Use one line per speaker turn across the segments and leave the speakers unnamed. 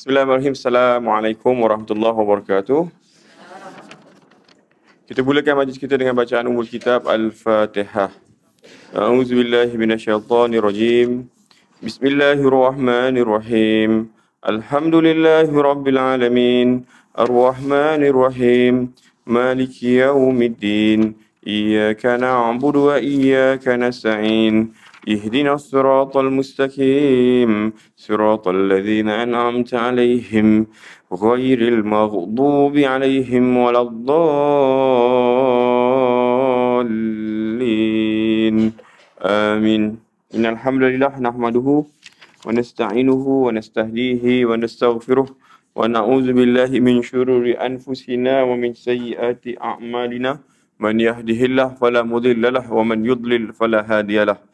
Bismillahirrahmanirrahim. Assalamualaikum warahmatullahi wabarakatuh. Kita mulakan majlis kita dengan bacaan umul kitab Al-Fatihah. A'udzubillahi minasyaitonirrajim. Bismillahirrahmanirrahim. Alhamdulillahi rabbil alamin. Arrahmanirrahim. Maliki yaumiddin. Iyaka na'budu wa iyaka nasta'in. اهدنا الصراط المستقيم صراط الذين أنعمت عليهم غير المغضوب عليهم ولا الضالين آمين إن الحمد لله نحمده ونستعينه ونستهديه ونستغفره ونعوذ بالله من شرور أنفسنا ومن سيئات أعمالنا من يهده الله فلا مضل له ومن يضلل فلا هادي له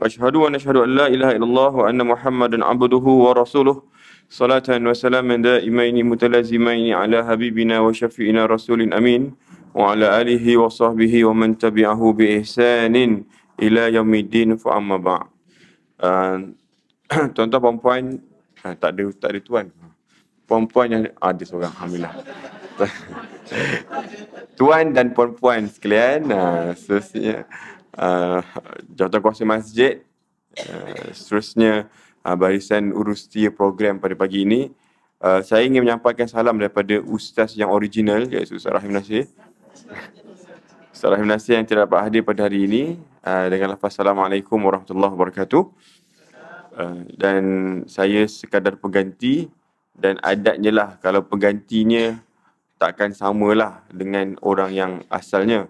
واشهد ان اشهد ان لا اله الا الله وان محمدا عبده ورسوله صلاة وسلاما دائمين متلازمين على حبيبنا وشفينا رسول امين وعلى اله وصحبه ومن تبعه باحسان الى يوم الدين فاما بعد tuan-tuan puan-puan tak ada tak ada tuan puan-puan yang ada seorang alhamdulillah tuan dan puan-puan sekalian uh, Eh, jawatan kuasa masjid uh, seterusnya uh, barisan urus tia program pada pagi ini uh, saya ingin menyampaikan salam daripada ustaz yang original iaitu Ustaz Rahim Nasir Ustaz Rahim Nasir yang tidak dapat hadir pada hari ini uh, dengan lafaz Assalamualaikum Warahmatullahi Wabarakatuh uh, dan saya sekadar pengganti dan adatnya lah kalau penggantinya takkan samalah dengan orang yang asalnya.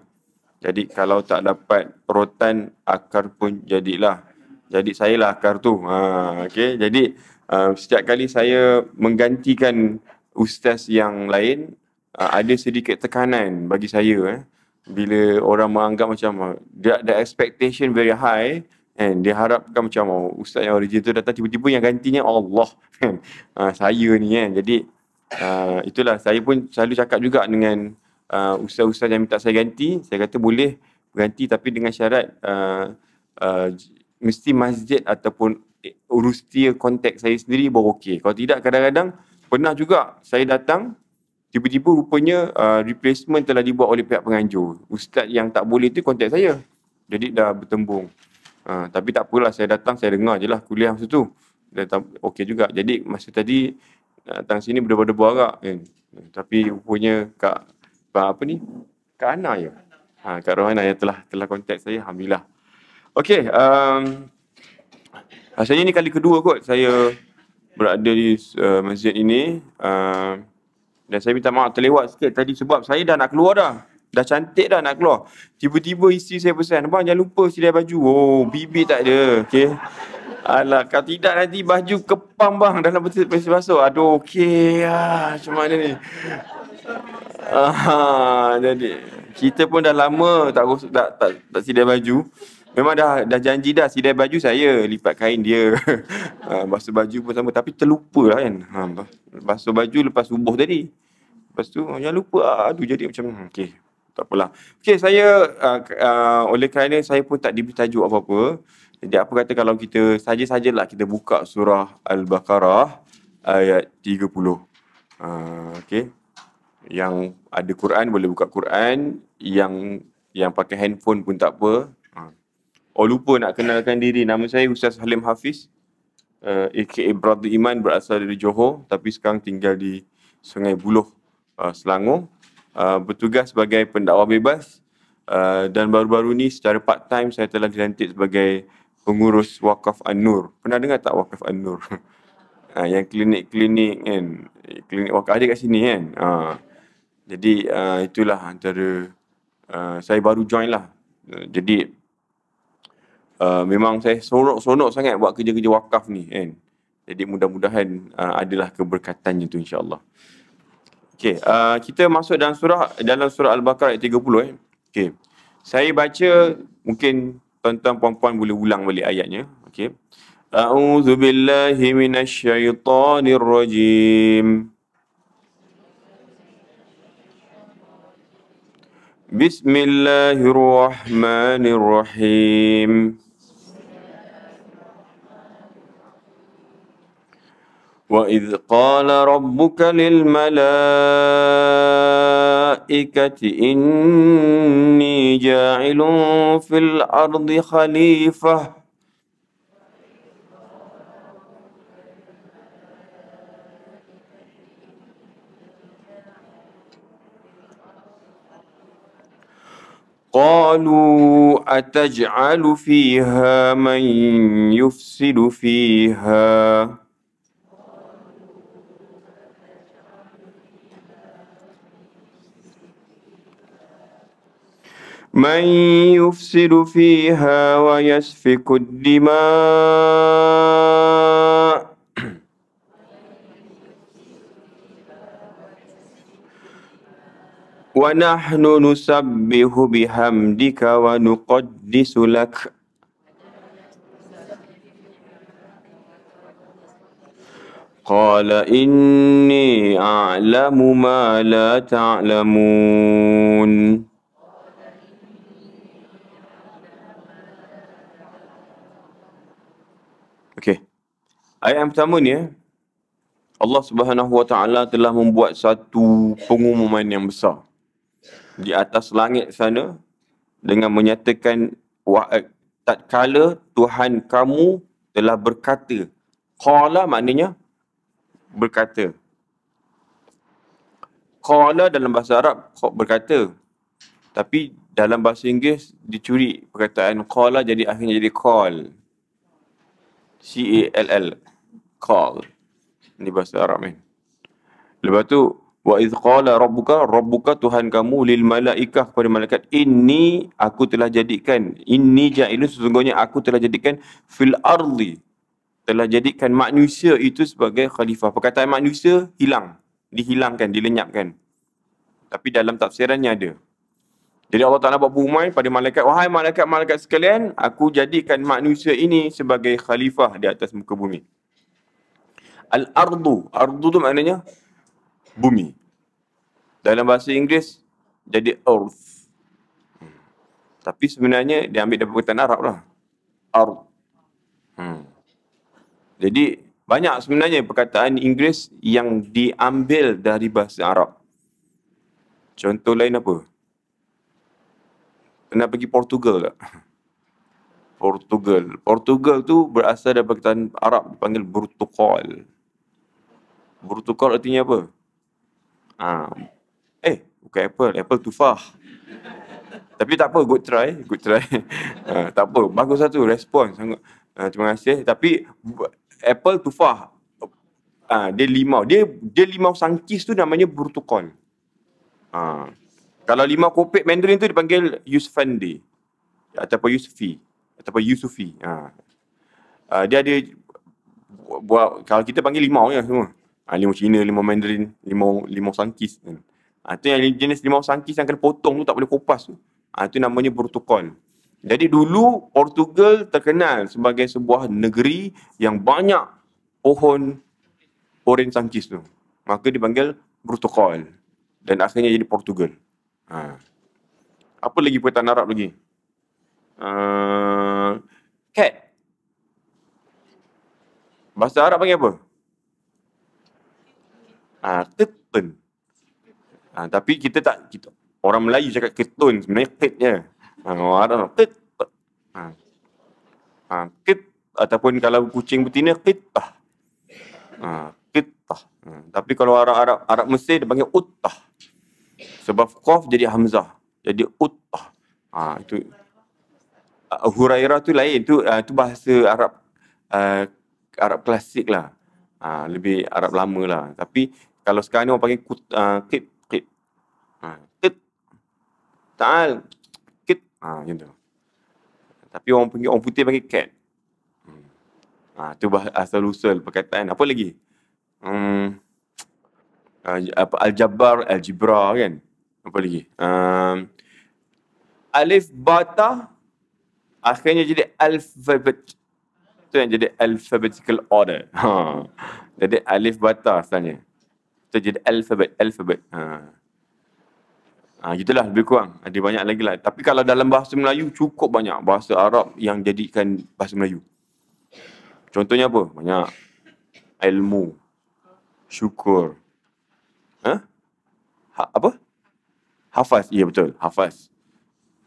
Jadi kalau tak dapat rotan akar pun jadilah. Jadi saya lah akar tu. Ha, okay. Jadi uh, setiap kali saya menggantikan ustaz yang lain uh, ada sedikit tekanan bagi saya. Eh. Bila orang menganggap macam ha, dia ada expectation very high and dia harapkan macam oh, ustaz yang original tu datang tiba-tiba yang gantinya Allah uh, saya ni kan. Jadi uh, itulah saya pun selalu cakap juga dengan uh, ah, ustaz-ustaz yang minta saya ganti, saya kata boleh ganti tapi dengan syarat uh, uh, mesti masjid ataupun urus urustia konteks saya sendiri baru okey. Kalau tidak kadang-kadang pernah juga saya datang tiba-tiba rupanya uh, replacement telah dibuat oleh pihak penganjur. Ustaz yang tak boleh tu konteks saya. Jadi dah bertembung. Uh, tapi tak apalah saya datang saya dengar je lah kuliah masa tu. okey juga. Jadi masa tadi datang sini berdebar-debar agak kan. Eh, tapi rupanya kak apa ni? Kak Ana ya. Ha, Kak Rohana yang telah telah kontak saya. Alhamdulillah. Okay. Um, rasanya ini kali kedua kot saya berada di uh, masjid ini. Uh, dan saya minta maaf terlewat sikit tadi sebab saya dah nak keluar dah. Dah cantik dah nak keluar. Tiba-tiba isteri saya pesan. Abang jangan lupa silai baju. Oh, bibi tak ada. Okey. Alah, kalau tidak nanti baju kepang bang dalam peti basuh. Aduh, okay Ah, macam mana ni? Aha, jadi kita pun dah lama tak tak tak, tak, tak sidai baju. Memang dah dah janji dah sidai baju saya, lipat kain dia. Ha, basuh baju pun sama tapi terlupa lah kan. Ha, basuh baju lepas subuh tadi. Lepas tu oh, jangan lupa ah, aduh jadi macam hmm, okey. Tak apalah. Okey saya uh, uh, oleh kerana saya pun tak diberi tajuk apa-apa. Jadi apa kata kalau kita saja-sajalah kita buka surah Al-Baqarah ayat 30. Uh, okey yang ada Quran boleh buka Quran yang yang pakai handphone pun tak apa ha. oh lupa nak kenalkan diri nama saya Ustaz Halim Hafiz uh, eh, aka Brother Iman berasal dari Johor tapi sekarang tinggal di Sungai Buloh uh, Selangor uh, bertugas sebagai pendakwa bebas uh, dan baru-baru ni secara part time saya telah dilantik sebagai pengurus Wakaf An-Nur pernah dengar tak Wakaf An-Nur? Ha, yang klinik-klinik kan klinik wakaf ada kat sini kan ha. Jadi uh, itulah antara uh, saya baru join lah. jadi uh, memang saya sonok-sonok seronok sangat buat kerja-kerja wakaf ni kan. Jadi mudah-mudahan uh, adalah keberkatannya tu insya-Allah. Okey, uh, kita masuk dalam surah dalam surah Al-Baqarah ayat 30 eh. Okey. Saya baca mungkin tuan-tuan puan-puan boleh ulang balik ayatnya. Okay, A'udzu billahi minasyaitonir rajim. tuh-tuh بسم الله الرحمن الرحيم وإذ قال ربك للملائكة إني جاعل في الأرض خليفةً قالوا أتجعل فيها من يفسد فيها من يفسد فيها ويسفك الدماء ونحن نسبح بحمدك ونقدس لك قال إني أعلم ما لا تعلمون Ayat yang pertama ni Allah Subhanahu Wa Taala telah membuat satu pengumuman yang besar di atas langit sana dengan menyatakan eh, tak kala Tuhan kamu telah berkata qala maknanya berkata qala dalam bahasa Arab berkata tapi dalam bahasa Inggeris dicuri perkataan qala jadi akhirnya jadi call C A L L call ni bahasa Arab ni lepas tu Wa idh qala rabbuka rabbuka Tuhan kamu lil malaikah kepada malaikat ini aku telah jadikan inni ja'ilu sesungguhnya aku telah jadikan fil ardi telah jadikan manusia itu sebagai khalifah. Perkataan manusia hilang, dihilangkan, dilenyapkan. Tapi dalam tafsirannya ada. Jadi Allah Ta'ala buat bumai pada malaikat, wahai malaikat-malaikat sekalian, aku jadikan manusia ini sebagai khalifah di atas muka bumi. Al-ardu, ardu tu maknanya bumi. Dalam bahasa Inggeris, jadi earth. Hmm. Tapi sebenarnya dia ambil dari perkataan Arab lah. Earth. Hmm. Jadi, banyak sebenarnya perkataan Inggeris yang diambil dari bahasa Arab. Contoh lain apa? Pernah pergi Portugal tak? Portugal. Portugal tu berasal daripada perkataan Arab dipanggil Brutuqal. Brutuqal artinya apa? Um, eh, bukan Apple. Apple too far. Tapi tak apa, good try. Good try. uh, tak apa, bagus satu. Respon sangat. Uh, terima kasih. Tapi Apple too far. Uh, dia limau. Dia dia limau sangkis tu namanya burtukon. Uh, kalau limau kopek Mandarin tu dipanggil Yusufandi. Ataupun Yusufi. Ataupun Yusufi. Uh. Uh, dia ada buat, kalau kita panggil limau ya semua. Ha, limau Cina, limau Mandarin, limau limau Sangkis kan. Ha, tu yang jenis limau Sangkis yang kena potong tu tak boleh kupas tu. Ha, tu namanya Portugal. Jadi dulu Portugal terkenal sebagai sebuah negeri yang banyak pohon oren Sangkis tu. Maka dipanggil Portugal dan akhirnya jadi Portugal. Ha. Apa lagi perkataan Arab lagi? Uh, cat. Bahasa Arab panggil apa? Ah, ketun. Ah, tapi kita tak kita orang Melayu cakap ketun sebenarnya ket je. Ah, orang ket. Ah. Ah, ket ataupun kalau kucing betina qittah. Ah, qittah. Ah, tapi kalau orang Arab Arab Mesir dia panggil uttah. Sebab qaf jadi hamzah. Jadi uttah. Ah, itu uh, Hurairah tu lain tu uh, tu bahasa Arab uh, Arab klasik lah. Ha, lebih Arab lama lah. Tapi kalau sekarang ni orang panggil kut, uh, kit, kit. Ha, kit. Ta'al. Kit. Ha, macam tu. Tapi orang panggil, orang putih panggil cat. Ha, tu asal usul perkataan. Apa lagi? Hmm. apa, Al-Jabbar, Al-Jibra kan? Apa lagi? Um, Alif Bata akhirnya jadi alphabet. Itu yang jadi alphabetical order. Ha. Jadi Alif Bata asalnya kita jadi alphabet, alphabet. Ha. Ha, itulah lebih kurang. Ada banyak lagi lah. Tapi kalau dalam bahasa Melayu, cukup banyak bahasa Arab yang jadikan bahasa Melayu. Contohnya apa? Banyak. Ilmu. Syukur. Ha? ha apa? Hafaz. Ya, betul. Hafaz.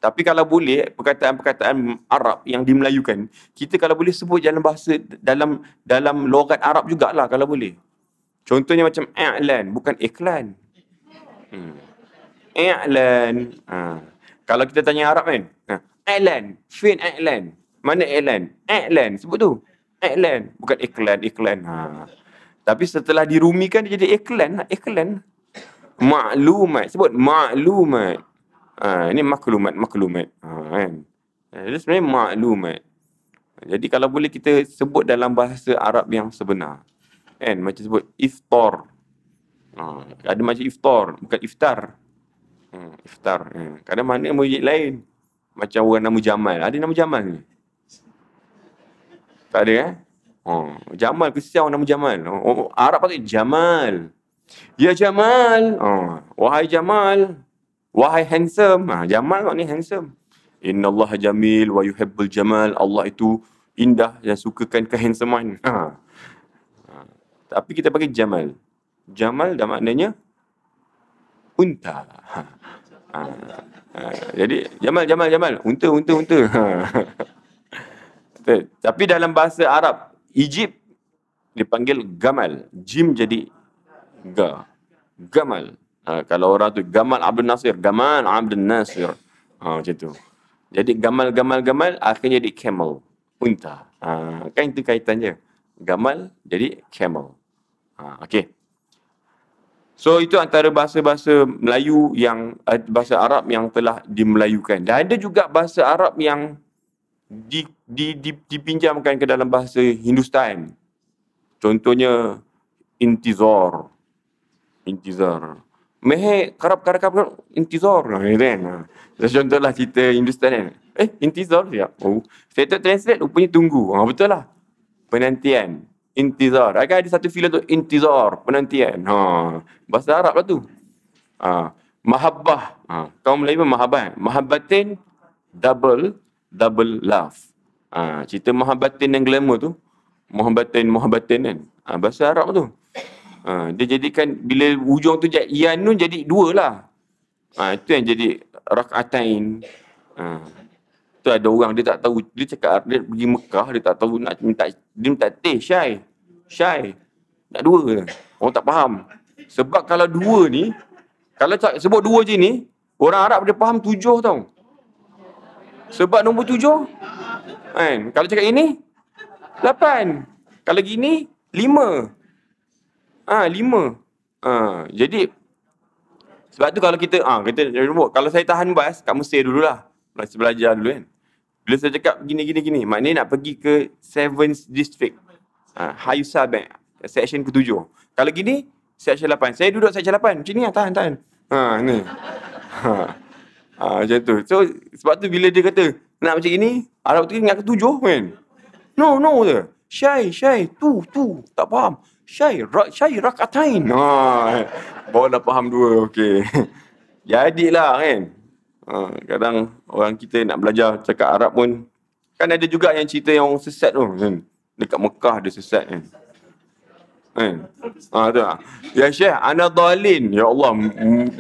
Tapi kalau boleh, perkataan-perkataan Arab yang dimelayukan, kita kalau boleh sebut dalam bahasa, dalam dalam logat Arab jugalah kalau boleh. Contohnya macam i'lan, bukan iklan. Hmm. I'lan. Ha. Kalau kita tanya Arab kan? Ha. I'lan. Fin i'lan. Mana i'lan? I'lan. Sebut tu. I'lan. Bukan iklan, iklan. Ha. Tapi setelah dirumikan, dia jadi iklan. Ha. Iklan. Maklumat. Sebut maklumat. Ha. Ini maklumat, maklumat. Ha. Kan? Jadi ha, sebenarnya maklumat. Jadi kalau boleh kita sebut dalam bahasa Arab yang sebenar. Kan? Macam sebut iftar. Ha, ada macam iftar, bukan iftar. Hmm, iftar. Hmm. Kadang mana mujid lain. Macam orang nama Jamal. Ada nama Jamal ni? Tak ada kan? Eh? Ha, Jamal, kesian orang nama Jamal. Oh, oh, oh Arab patut Jamal. Ya Jamal. Ha, wahai Jamal. Wahai handsome. Ha, Jamal kot ni handsome. Inna Allah jamil wa yuhibbul jamal. Allah itu indah dan sukakan kehandsomean. Ha. Tapi kita panggil Jamal. Jamal dah maknanya unta. Ha. Ha. Ha. Jadi Jamal, Jamal, Jamal. Unta, unta, unta. Ha. Tapi dalam bahasa Arab, Egypt dipanggil Gamal. Jim jadi Ga. Gamal. Ha. Kalau orang tu Gamal Abdul Nasir. Gamal Abdul Nasir. Ha, macam tu. Jadi Gamal, Gamal, Gamal akhirnya jadi Camel. Unta. Ha. Kan itu kaitannya. Gamal jadi Camel. Ha, okay. So itu antara bahasa-bahasa Melayu yang eh, bahasa Arab yang telah dimelayukan. Dan ada juga bahasa Arab yang di, di, di, dipinjamkan ke dalam bahasa Hindustan. Contohnya intizar. Intizar. Meh karap karap karap intizar. Lah, kan? Ha, contohlah kita Hindustan kan. Eh, intizar ya? Oh, saya tak translate, rupanya tunggu. Ha, betul lah. Penantian intizar. Agak ada satu filem tu intizar, penantian. Ha, bahasa Arab lah tu. Ha, mahabbah. Ha, kaum Melayu pun mahabbah. Mahabbatin double double love. Ha, cerita mahabbatin yang glamour tu, mahabbatin mahabbatin kan. Ha, bahasa Arab tu. Ha, dia jadikan bila hujung tu jadi ya jadi dua lah. Ha, itu yang jadi rakatain. Ha tu ada orang dia tak tahu dia cakap dia pergi Mekah dia tak tahu nak minta dia minta teh syai syai nak dua orang tak faham sebab kalau dua ni kalau tak sebut dua je ni orang Arab dia faham tujuh tau sebab nombor tujuh kan kalau cakap ini lapan kalau gini lima ah ha, lima ha, jadi sebab tu kalau kita ah ha, kita kalau saya tahan bas kat Mesir dululah belajar dulu kan bila saya cakap gini gini gini, maknanya nak pergi ke 7th district. Ah, ha, uh, Hayusa Bank, section ke-7. Kalau gini, section 8. Saya duduk section 8. Macam ni ah, tahan tahan. Ha, ni. Ha. Ha, macam tu. So, sebab tu bila dia kata nak macam gini, Arab tu nak ke-7 kan? No, no. Dia. Syai, syai, tu, tu. Tak faham. Syai, ra, syai rakatain. Ha. Bawa dah faham dua. Okey. Jadilah kan. Ha, kadang orang kita nak belajar cakap Arab pun kan ada juga yang cerita yang sesat tu kan? dekat Mekah dia sesat kan Eh. Ah, tu lah. Ya Syekh, ana dalin. Ya Allah,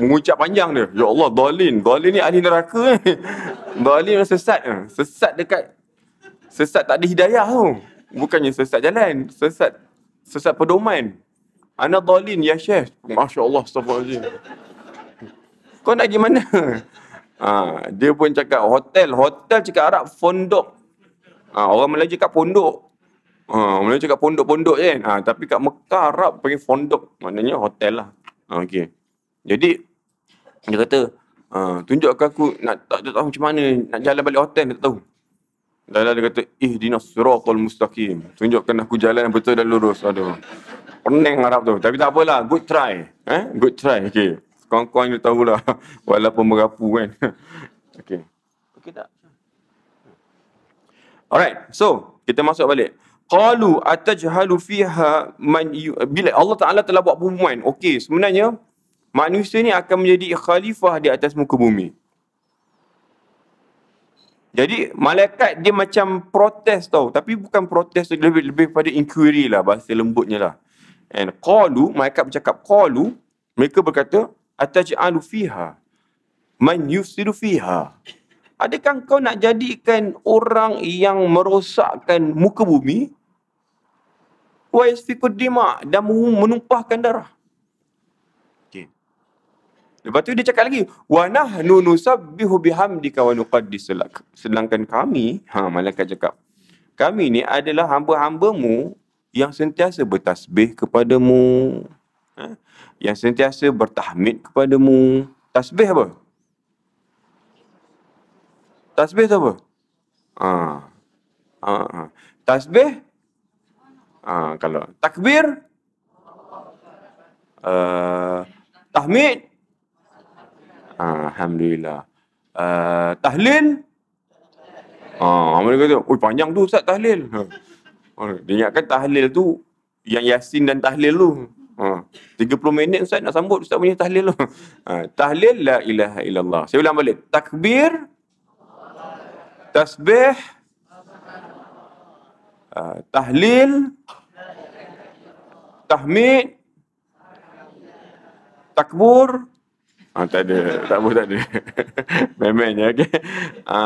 mengucap panjang dia. Ya Allah, dalin. Dalin ni ahli neraka. Eh. dalin ni sesat. Eh. Sesat dekat, sesat tak ada hidayah tu. Bukannya sesat jalan. Sesat, sesat pedoman. anak dalin, ya Syekh. Masya Allah, astagfirullahaladzim. Kau nak pergi mana? Ha, dia pun cakap hotel, hotel cakap Arab fondok. Ha, orang Melayu cakap pondok. Ha, orang Melayu cakap pondok-pondok je. Kan. Ha, tapi kat Mekah Arab panggil fondok. Maknanya hotel lah. Ha, okay. Jadi, dia kata, ha, tunjukkan aku nak tak, tak tahu macam mana nak jalan balik hotel, tak tahu. Dalam dia kata, ih dinasirakul mustaqim. Tunjukkan aku jalan yang betul dan lurus. Aduh. Pening Arab tu. Tapi tak apalah. Good try. Eh? Good try. Okay. Kawan-kawan you tahulah walaupun merapu kan. Okey. Okey tak? Alright. So, kita masuk balik. Qalu atajhalu fiha man yu... bila Allah Taala telah buat perumuan. Okey, sebenarnya manusia ni akan menjadi khalifah di atas muka bumi. Jadi malaikat dia macam protes tau. Tapi bukan protes Lebih, lebih pada inquiry lah. Bahasa lembutnya lah. And qalu, malaikat bercakap qalu. Mereka berkata, ataj'alu fiha man yufsidu fiha adakah kau nak jadikan orang yang merosakkan muka bumi wa yasfiku dima dan menumpahkan darah okey lepas tu dia cakap lagi wa nahnu nusabbihu bihamdika wa nuqaddis lak sedangkan kami ha malaikat cakap kami ni adalah hamba-hambamu yang sentiasa bertasbih kepadamu. Ha? yang sentiasa bertahmid kepadamu. Tasbih apa? Tasbih tu apa? Ha. Ha. Tasbih? Ha. kalau takbir? Uh, tahmid? Ha. Alhamdulillah. Uh, tahlil? Ha. Mereka kata, oi panjang tu Ustaz tahlil. Ha. Dia ingatkan tahlil tu yang yasin dan tahlil tu. Ha. 30 minit saya nak sambut Ustaz punya tahlil tu. Ha. Tahlil la ilaha illallah. Saya ulang balik. Takbir. Tasbih. Ha. Tahlil. Tahmid. Takbur. Ha, tak ada. Tak apa, tak ada. Memang je, okay. Ha,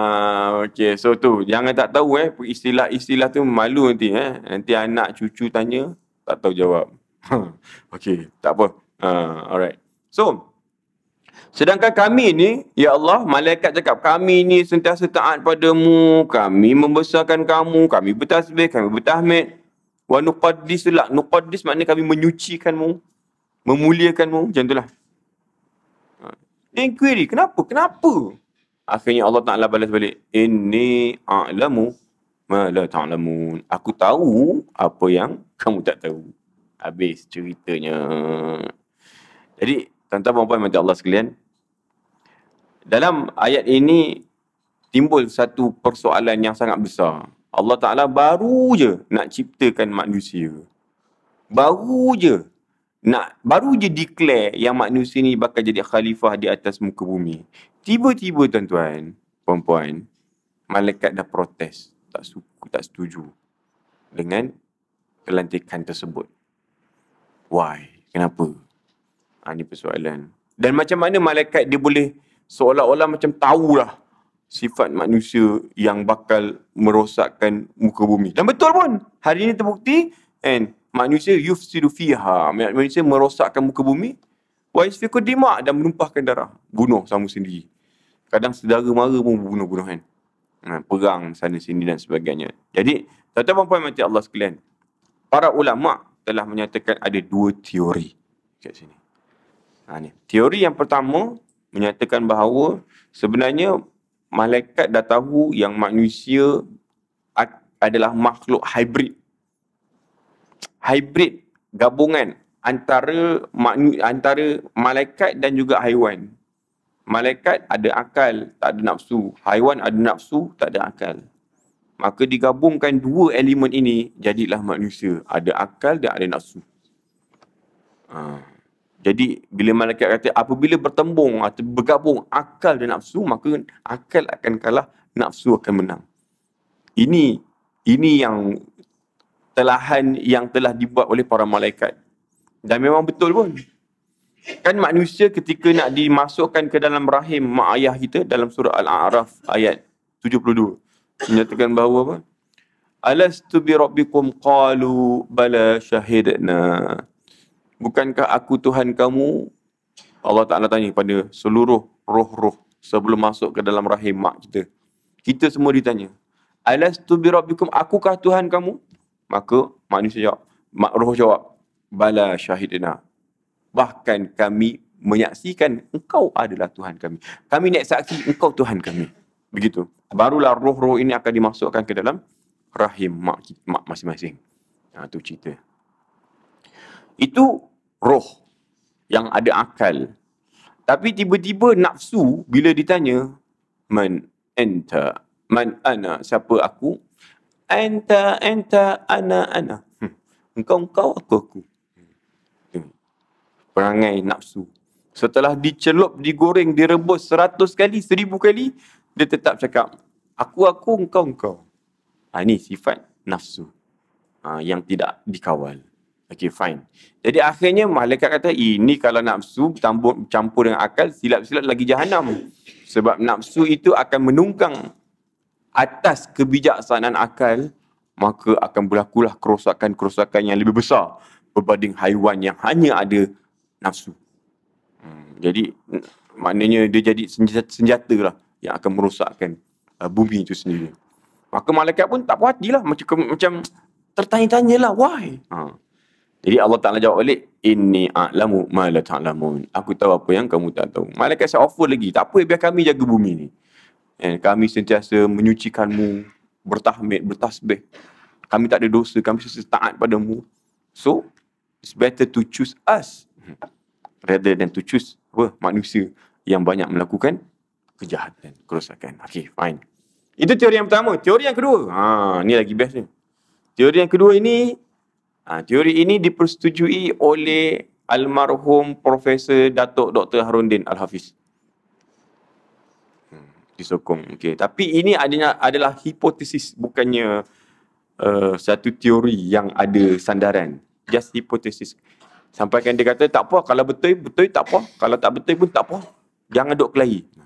okay, so tu. Jangan tak tahu eh. Istilah-istilah tu malu nanti eh. Nanti anak cucu tanya, tak tahu jawab. okay, tak apa. Uh, alright. So, sedangkan kami ni, Ya Allah, malaikat cakap, kami ni sentiasa taat padamu, kami membesarkan kamu, kami bertasbih, kami bertahmid. Wa nuqaddis lah. Nuqaddis maknanya kami menyucikanmu, memuliakanmu, macam itulah. Ah, dia inquiry, kenapa? Kenapa? Akhirnya Allah Ta'ala balas balik. Ini a'lamu malah la ta'lamun. Aku tahu apa yang kamu tak tahu. Habis ceritanya. Jadi, tuan-tuan puan-puan mati Allah sekalian. Dalam ayat ini, timbul satu persoalan yang sangat besar. Allah Ta'ala baru je nak ciptakan manusia. Baru je nak baru je declare yang manusia ni bakal jadi khalifah di atas muka bumi. Tiba-tiba tuan-tuan, puan-puan, malaikat dah protes, tak suka, tak setuju dengan kelantikan tersebut. Why? Kenapa? Ha, ini persoalan. Dan macam mana malaikat dia boleh seolah-olah macam tahulah sifat manusia yang bakal merosakkan muka bumi. Dan betul pun. Hari ini terbukti and manusia yufsidu fiha. Manusia merosakkan muka bumi. Wais fiku dimak dan menumpahkan darah. Bunuh sama sendiri. Kadang sedara mara pun bunuh-bunuh kan. Ha, perang sana sini dan sebagainya. Jadi, tuan-tuan puan-puan mati Allah sekalian. Para ulama' telah menyatakan ada dua teori kat sini. Ha, ni. Teori yang pertama menyatakan bahawa sebenarnya malaikat dah tahu yang manusia adalah makhluk hybrid. Hybrid gabungan antara manu, antara malaikat dan juga haiwan. Malaikat ada akal, tak ada nafsu. Haiwan ada nafsu, tak ada akal maka digabungkan dua elemen ini jadilah manusia ada akal dan ada nafsu ha. jadi bila malaikat kata apabila bertembung atau bergabung akal dan nafsu maka akal akan kalah nafsu akan menang ini ini yang telahan yang telah dibuat oleh para malaikat dan memang betul pun kan manusia ketika nak dimasukkan ke dalam rahim mak ayah kita dalam surah al-a'raf ayat 72 menyatakan bahawa apa? tu bi rabbikum qalu bala syahidna. Bukankah aku Tuhan kamu? Allah Ta'ala tanya kepada seluruh roh-roh sebelum masuk ke dalam rahim mak kita. Kita semua ditanya. Alas tu bi rabbikum akukah Tuhan kamu? Maka manusia jawab. Mak roh jawab. Bala syahidna. Bahkan kami menyaksikan engkau adalah Tuhan kami. Kami nak saksi engkau Tuhan kami. Begitu barulah roh-roh ini akan dimasukkan ke dalam rahim mak, mak masing-masing. Ha, itu cerita. Itu roh yang ada akal. Tapi tiba-tiba nafsu bila ditanya, Man enta, man ana, siapa aku? Enta, enta, ana, ana. Hmm. Engkau, engkau, aku, aku. Hmm, Perangai nafsu. Setelah dicelup, digoreng, direbus seratus kali, seribu kali, dia tetap cakap, aku, aku, engkau, engkau. Ha, ini sifat nafsu ha, yang tidak dikawal. Okay, fine. Jadi akhirnya malaikat kata, ini kalau nafsu campur, campur dengan akal, silap-silap lagi jahanam. Sebab nafsu itu akan menunggang atas kebijaksanaan akal, maka akan berlakulah kerosakan-kerosakan yang lebih besar berbanding haiwan yang hanya ada nafsu. Hmm, jadi maknanya dia jadi senjata, senjata lah yang akan merosakkan uh, bumi itu sendiri. Maka malaikat pun tak puas hati Macam, macam tertanya tanya lah Why? Ha. Jadi Allah Ta'ala jawab balik. Ini a'lamu ma'la ta'lamun. Aku tahu apa yang kamu tak tahu. Malaikat saya offer lagi. Tak apa biar kami jaga bumi ni. And eh, kami sentiasa menyucikanmu. Bertahmid, bertasbih. Kami tak ada dosa. Kami sentiasa taat padamu. So, it's better to choose us. Hmm, rather than to choose apa, manusia yang banyak melakukan kejahatan, kerosakan. Okay, fine. Itu teori yang pertama. Teori yang kedua. Ha, ni lagi best ni. Teori yang kedua ini, ha, teori ini dipersetujui oleh almarhum Profesor Datuk Dr. Harundin Al-Hafiz. Hmm, disokong. Okay. Tapi ini adanya, adalah hipotesis, bukannya uh, satu teori yang ada sandaran. Just hipotesis. Sampaikan dia kata, tak apa. Kalau betul, betul tak apa. Kalau tak betul pun tak apa. Jangan duk kelahi. Ha,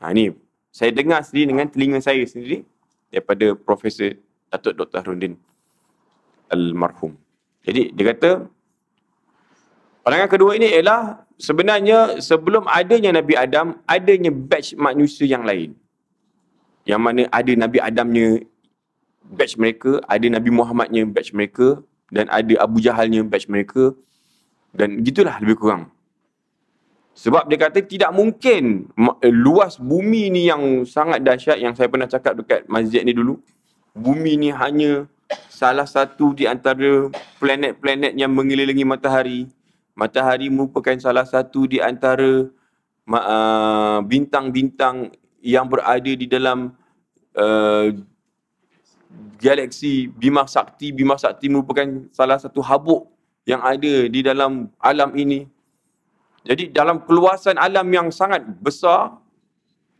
Ha, ni saya dengar sendiri dengan telinga saya sendiri daripada Profesor Datuk Dr. Harudin Almarhum. Jadi dia kata pandangan kedua ini ialah sebenarnya sebelum adanya Nabi Adam, adanya batch manusia yang lain. Yang mana ada Nabi Adamnya batch mereka, ada Nabi Muhammadnya batch mereka dan ada Abu Jahalnya batch mereka dan gitulah lebih kurang. Sebab dia kata tidak mungkin eh, luas bumi ni yang sangat dahsyat yang saya pernah cakap dekat masjid ni dulu. Bumi ni hanya salah satu di antara planet-planet yang mengelilingi matahari. Matahari merupakan salah satu di antara uh, bintang-bintang yang berada di dalam uh, galaksi Bima Sakti. Bima Sakti merupakan salah satu habuk yang ada di dalam alam ini. Jadi dalam keluasan alam yang sangat besar,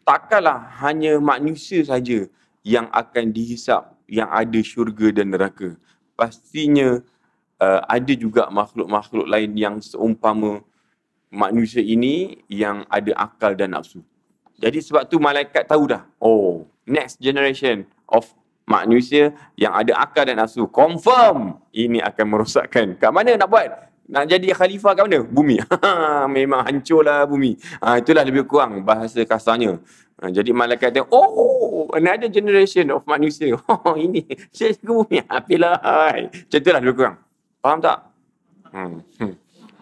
takkanlah hanya manusia saja yang akan dihisap yang ada syurga dan neraka. Pastinya uh, ada juga makhluk-makhluk lain yang seumpama manusia ini yang ada akal dan nafsu. Jadi sebab tu malaikat tahu dah, oh next generation of manusia yang ada akal dan nafsu confirm ini akan merosakkan. Kat mana nak buat? nak jadi khalifah kat mana? Bumi. Ha, memang hancurlah bumi. Ha, itulah lebih kurang bahasa kasarnya. Ha, jadi malaikat tengok, oh, another generation of manusia. Oh, ini, saya ke bumi. Apalah. Ha, macam itulah lebih kurang. Faham tak? Hmm. hmm.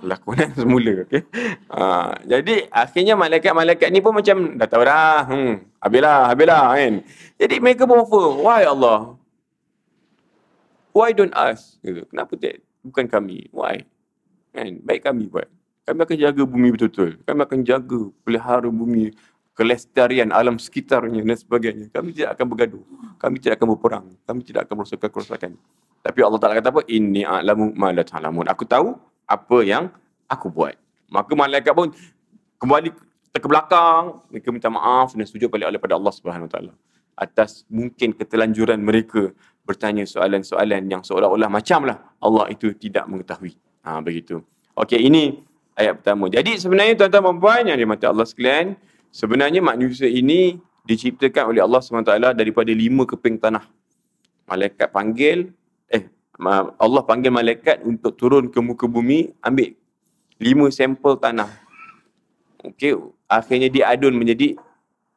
Lakonan semula. Okay? Ha, jadi akhirnya malaikat-malaikat ni pun macam, dah tahu dah. Hmm. Habislah, habislah kan. Jadi mereka pun offer. Why Allah? Why don't ask? Kenapa tak? Bukan kami. Why? kan baik kami buat kami akan jaga bumi betul-betul kami akan jaga pelihara bumi kelestarian alam sekitarnya dan sebagainya kami tidak akan bergaduh kami tidak akan berperang kami tidak akan merosakkan kerosakan tapi Allah Taala kata apa Ini a'lamu ma la aku tahu apa yang aku buat maka malaikat pun kembali ke belakang mereka minta maaf dan sujud balik kepada Allah Subhanahu Wa Taala atas mungkin ketelanjuran mereka bertanya soalan-soalan yang seolah-olah macamlah Allah itu tidak mengetahui. Ha, begitu. Okey, ini ayat pertama. Jadi sebenarnya tuan-tuan dan puan yang dirahmati Allah sekalian, sebenarnya manusia ini diciptakan oleh Allah SWT daripada lima keping tanah. Malaikat panggil, eh Allah panggil malaikat untuk turun ke muka bumi, ambil lima sampel tanah. Okey, akhirnya diadun menjadi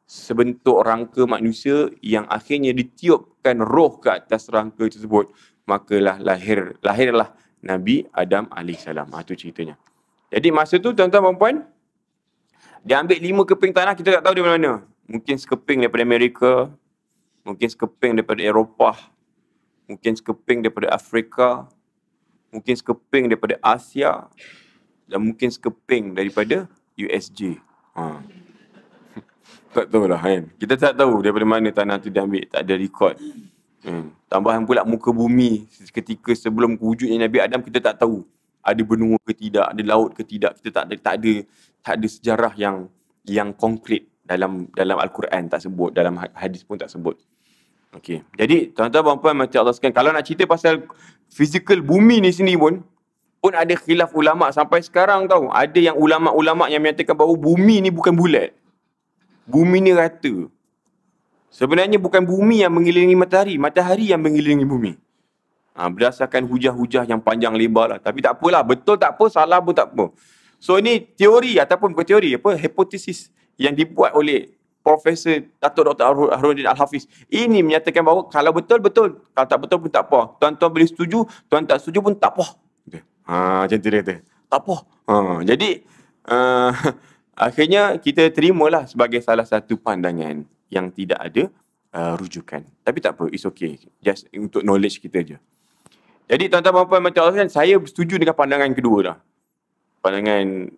sebentuk rangka manusia yang akhirnya ditiupkan roh ke atas rangka tersebut. lah lahir, lahirlah Nabi Adam AS. Itu ah, ceritanya. Jadi masa tu tuan-tuan dan puan dia ambil lima keping tanah kita tak tahu dia mana-mana. Mungkin sekeping daripada Amerika. Mungkin sekeping daripada Eropah. Mungkin sekeping daripada Afrika. Mungkin sekeping daripada Asia. Dan mungkin sekeping daripada USJ. Ha. Tak tahu lah kan. Kita tak tahu daripada mana tanah tu dia ambil. Tak ada rekod. Hmm. Tambahan pula muka bumi ketika sebelum wujudnya Nabi Adam kita tak tahu ada benua ke tidak, ada laut ke tidak. Kita tak ada tak ada tak ada sejarah yang yang konkret dalam dalam al-Quran tak sebut, dalam ha-, hadis pun tak sebut. Okey. Jadi tuan-tuan dan puan mati Allah sekalian, kalau nak cerita pasal fizikal bumi ni sini pun pun ada khilaf ulama sampai sekarang tau. Ada yang ulama-ulama yang menyatakan bahawa bumi ni bukan bulat. Bumi ni rata. Sebenarnya bukan bumi yang mengelilingi matahari, matahari yang mengelilingi bumi. Ha, berdasarkan hujah-hujah yang panjang lebar lah. Tapi tak apalah, betul tak apa, salah pun tak apa. So ini teori ataupun bukan teori, apa, hipotesis yang dibuat oleh Profesor Datuk Dr. Harudin Al-Hafiz. Ini menyatakan bahawa kalau betul, betul. Kalau tak betul pun tak apa. Tuan-tuan boleh setuju, tuan tak setuju pun tak apa. Okay. Ha, macam tu dia kata. Tak apa. Ha, jadi, uh, akhirnya kita terimalah sebagai salah satu pandangan yang tidak ada uh, rujukan. Tapi tak apa, it's okay. Just untuk knowledge kita je. Jadi tuan-tuan dan puan-puan saya setuju dengan pandangan kedua dah. Pandangan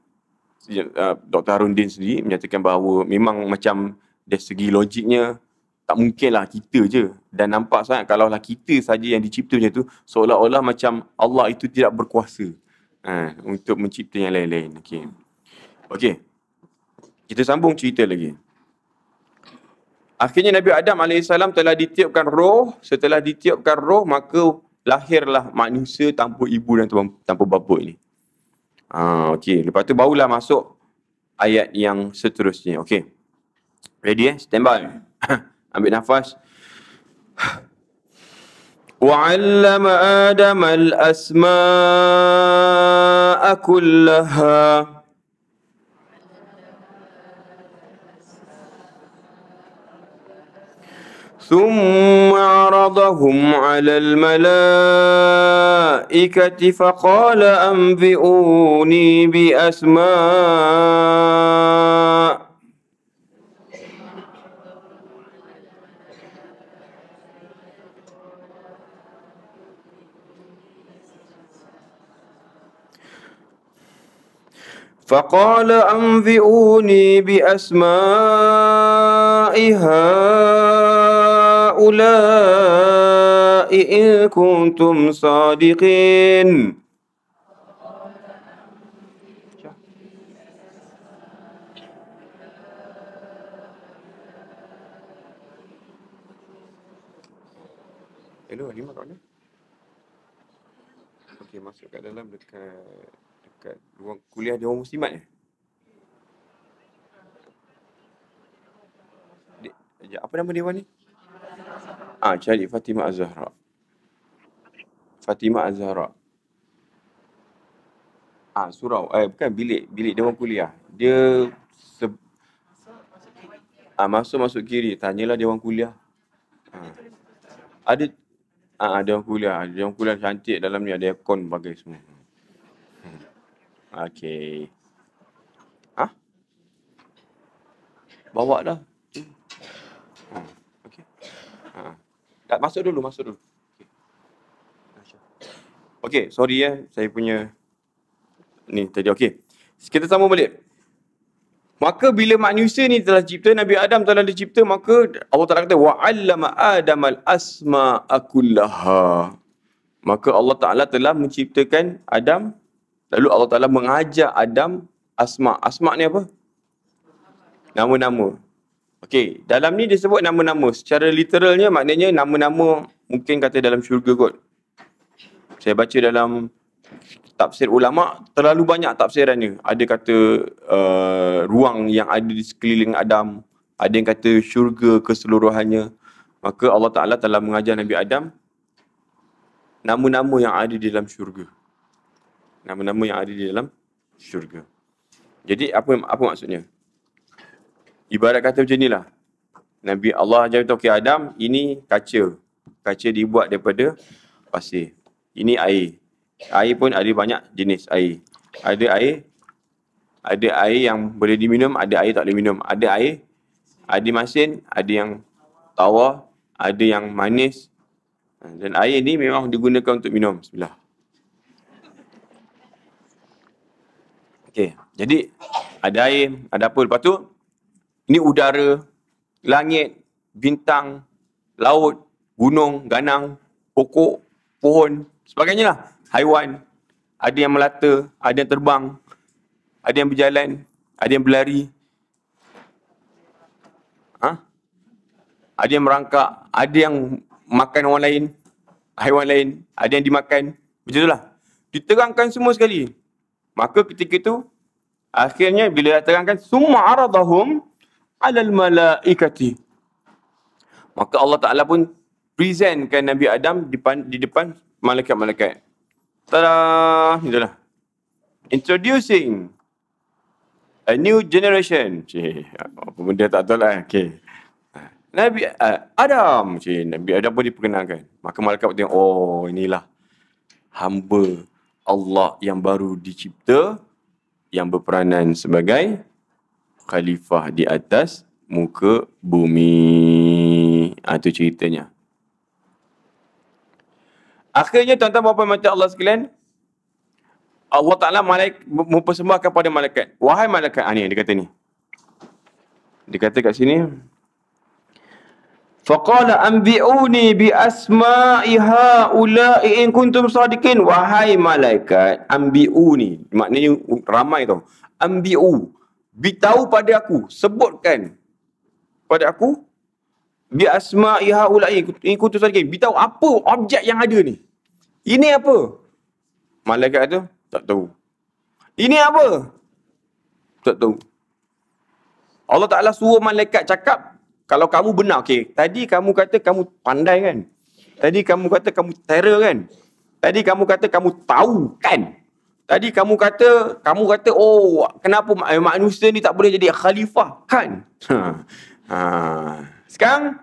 uh, Dr. Harun Din sendiri menyatakan bahawa memang macam dari segi logiknya tak mungkinlah kita je. Dan nampak sangat kalau lah kita saja yang dicipta macam tu, seolah-olah macam Allah itu tidak berkuasa uh, untuk mencipta yang lain-lain. Okay. Okay. Kita sambung cerita lagi. Akhirnya Nabi Adam AS telah ditiupkan roh. Setelah ditiupkan roh, maka lahirlah manusia tanpa ibu dan tanpa bapa ini. Ha, okay. Lepas tu barulah masuk ayat yang seterusnya. Okey, Ready eh? Stand by. Ambil nafas. Adam al-asmaa كُلَّهَا ثم عرضهم على الملائكة فقال أنبئوني بأسماء فقال أنبئوني بأسماء هؤلاء إن كنتم صادقين Hello, ni mak kat mana? Okey, masuk kat dalam dekat kuliah dia orang muslimat je. Ya, apa nama dewan ni? Ah, cari Fatimah Az-Zahra. Fatimah Az-Zahra. Ah, surau. Eh, bukan bilik. Bilik dia dewan kuliah. Dia... Se- ah, masuk-masuk kiri. Tanyalah dewan kuliah. Ah. Ada... Ah, ada dewan kuliah. Dewan kuliah cantik dalam ni. Ada aircon bagai semua. Okay. Ah? Bawa dah. Ha, okay. Ha. Tak masuk dulu, masuk dulu. Okay, sorry ya. Saya punya... Ni tadi, okay. Kita sama balik. Maka bila manusia ni telah dicipta Nabi Adam telah dicipta, maka Allah Ta'ala kata, وَعَلَّمَ آدَمَ الْأَسْمَاءَ كُلَّهَا Maka Allah Ta'ala telah menciptakan Adam Lalu Allah Ta'ala mengajak Adam Asma' Asma' ni apa? Nama-nama Okey, dalam ni disebut nama-nama Secara literalnya maknanya nama-nama Mungkin kata dalam syurga kot Saya baca dalam Tafsir ulama' Terlalu banyak tafsirannya Ada kata uh, ruang yang ada di sekeliling Adam Ada yang kata syurga keseluruhannya Maka Allah Ta'ala telah mengajar Nabi Adam Nama-nama yang ada di dalam syurga nama-nama yang ada di dalam syurga. Jadi apa apa maksudnya? Ibarat kata macam inilah. Nabi Allah ajar tahu ke Adam, ini kaca. Kaca dibuat daripada pasir. Ini air. Air pun ada banyak jenis air. Ada air ada air yang boleh diminum, ada air tak boleh minum. Ada air ada masin, ada yang tawar, ada yang manis. Dan air ni memang digunakan untuk minum. Bismillah. Okey. Jadi ada air, ada apa lepas tu? Ini udara, langit, bintang, laut, gunung, ganang, pokok, pohon, sebagainya lah. Haiwan, ada yang melata, ada yang terbang, ada yang berjalan, ada yang berlari. Ha? Ada yang merangkak, ada yang makan orang lain, haiwan lain, ada yang dimakan. Macam itulah. Diterangkan semua sekali. Maka ketika itu akhirnya bila terangkan summa aradahum alal malaikati. Maka Allah Taala pun presentkan Nabi Adam di depan di depan malaikat-malaikat. Tada, itulah. Introducing a new generation. Cik, pemuda tak tahu lah. Eh. Okay. Nabi uh, Adam. Cik, Nabi Adam pun diperkenalkan. Maka malaikat pun tengok, oh inilah. Hamba Allah yang baru dicipta yang berperanan sebagai khalifah di atas muka bumi. Ha, itu ceritanya. Akhirnya tuan-tuan puan-puan mata Allah sekalian Allah Ta'ala malaik, mempersembahkan pada malaikat. Wahai malaikat. ani ah, ni, dia kata ni. Dia kata kat sini. Faqala anbi'uni bi asma'iha ula'i in kuntum sadiqin. Wahai malaikat, anbi'uni. Maknanya ramai tau. Anbi'u. Bitau pada aku. Sebutkan pada aku. Bi asma'iha ula'i in kuntum sadiqin. Bitau apa objek yang ada ni. Ini apa? Malaikat tu Tak tahu. Ini apa? Tak tahu. Allah Ta'ala suruh malaikat cakap, kalau kamu benar, okay. Tadi kamu kata kamu pandai kan? Tadi kamu kata kamu terror kan? Tadi kamu kata kamu tahu kan? Tadi kamu kata, kamu kata, oh, kenapa eh, manusia ni tak boleh jadi khalifah kan? Ha. Ha. Sekarang,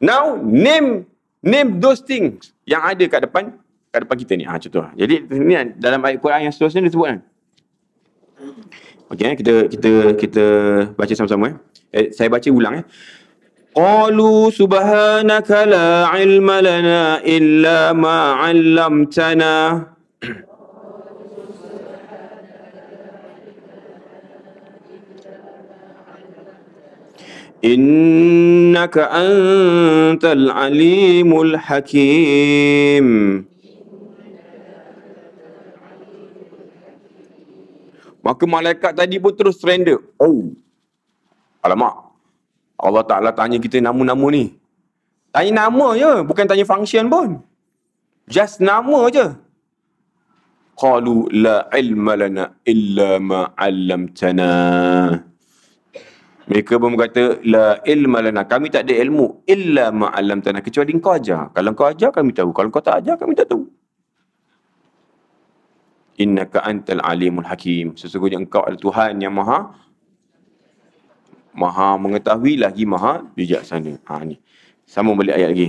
now name name those things yang ada kat depan kat depan kita ni. Ha, contoh. Lah. Jadi ni dalam ayat Quran yang seterusnya dia sebut kan. Okey, eh, kita kita kita baca sama-sama eh. eh saya baca ulang eh. Qalu subhanaka la ilma lana illa ma 'allamtana. Innaka antal alimul hakim. Maka malaikat tadi pun terus surrender. Oh. Alamak. Allah Ta'ala tanya kita nama-nama ni. Tanya nama je. Bukan tanya function pun. Just nama je. Qalu la ilma lana illa ma'allamtana. Mereka pun berkata, la ilma lana. Kami tak ada ilmu. Illa ma'allamtana. Kecuali kau ajar. Kalau kau ajar, kami tahu. Kalau kau tak ajar, kami tak tahu. Inna ka antal alimul hakim sesungguhnya engkau adalah tuhan yang maha maha mengetahui lagi maha bijaksana ha ni sama balik ayat lagi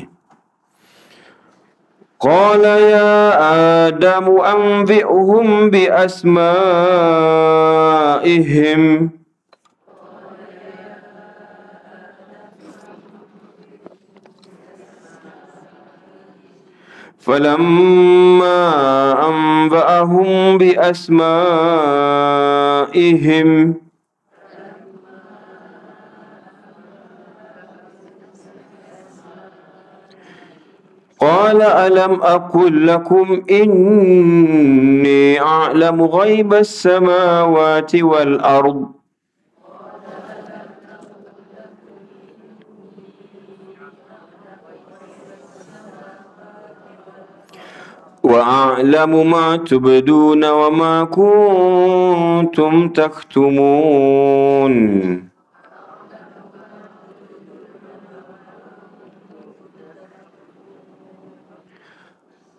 qala ya adam anfi'hum bi asma'ihim فلما أنبأهم بأسمائهم قال ألم أقل لكم إني أعلم غيب السماوات والأرض وأعلم ما wa وما كنتم تكتمون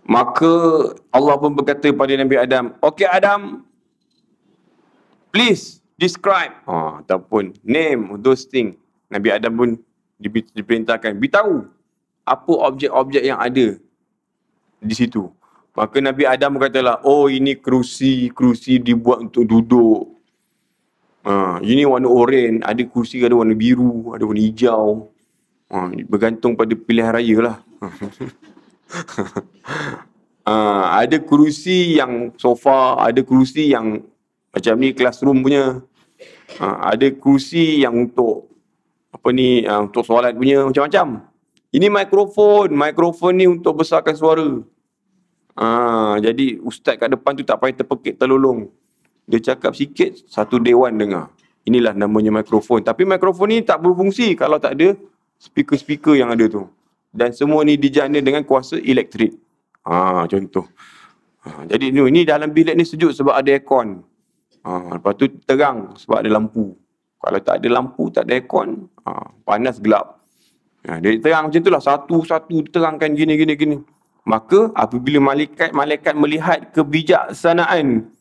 Maka Allah pun berkata kepada Nabi Adam, Okay Adam, please describe. Oh, ataupun name those things. Nabi Adam pun diperintahkan, beritahu apa objek-objek yang ada di situ. Maka Nabi Adam berkatalah, oh ini kerusi, kerusi dibuat untuk duduk. Ha, ini warna oren, ada kerusi ada warna biru, ada warna hijau. Ha, bergantung pada pilihan raya lah. ha, ada kerusi yang sofa, ada kerusi yang macam ni classroom punya. Ha, ada kerusi yang untuk apa ni, ha, untuk solat punya macam-macam. Ini mikrofon, mikrofon ni untuk besarkan suara. Ah, jadi ustaz kat depan tu tak payah terpekik terlulung. Dia cakap sikit, satu dewan dengar. Inilah namanya mikrofon. Tapi mikrofon ni tak berfungsi kalau tak ada speaker-speaker yang ada tu. Dan semua ni dijana dengan kuasa elektrik. Ah, contoh. Ah, jadi ni, ni dalam bilik ni sejuk sebab ada aircon. Ah, lepas tu terang sebab ada lampu. Kalau tak ada lampu, tak ada aircon, ah, panas gelap. Ah, dia terang macam tu lah. Satu-satu terangkan gini-gini-gini. Maka apabila malaikat-malaikat melihat kebijaksanaan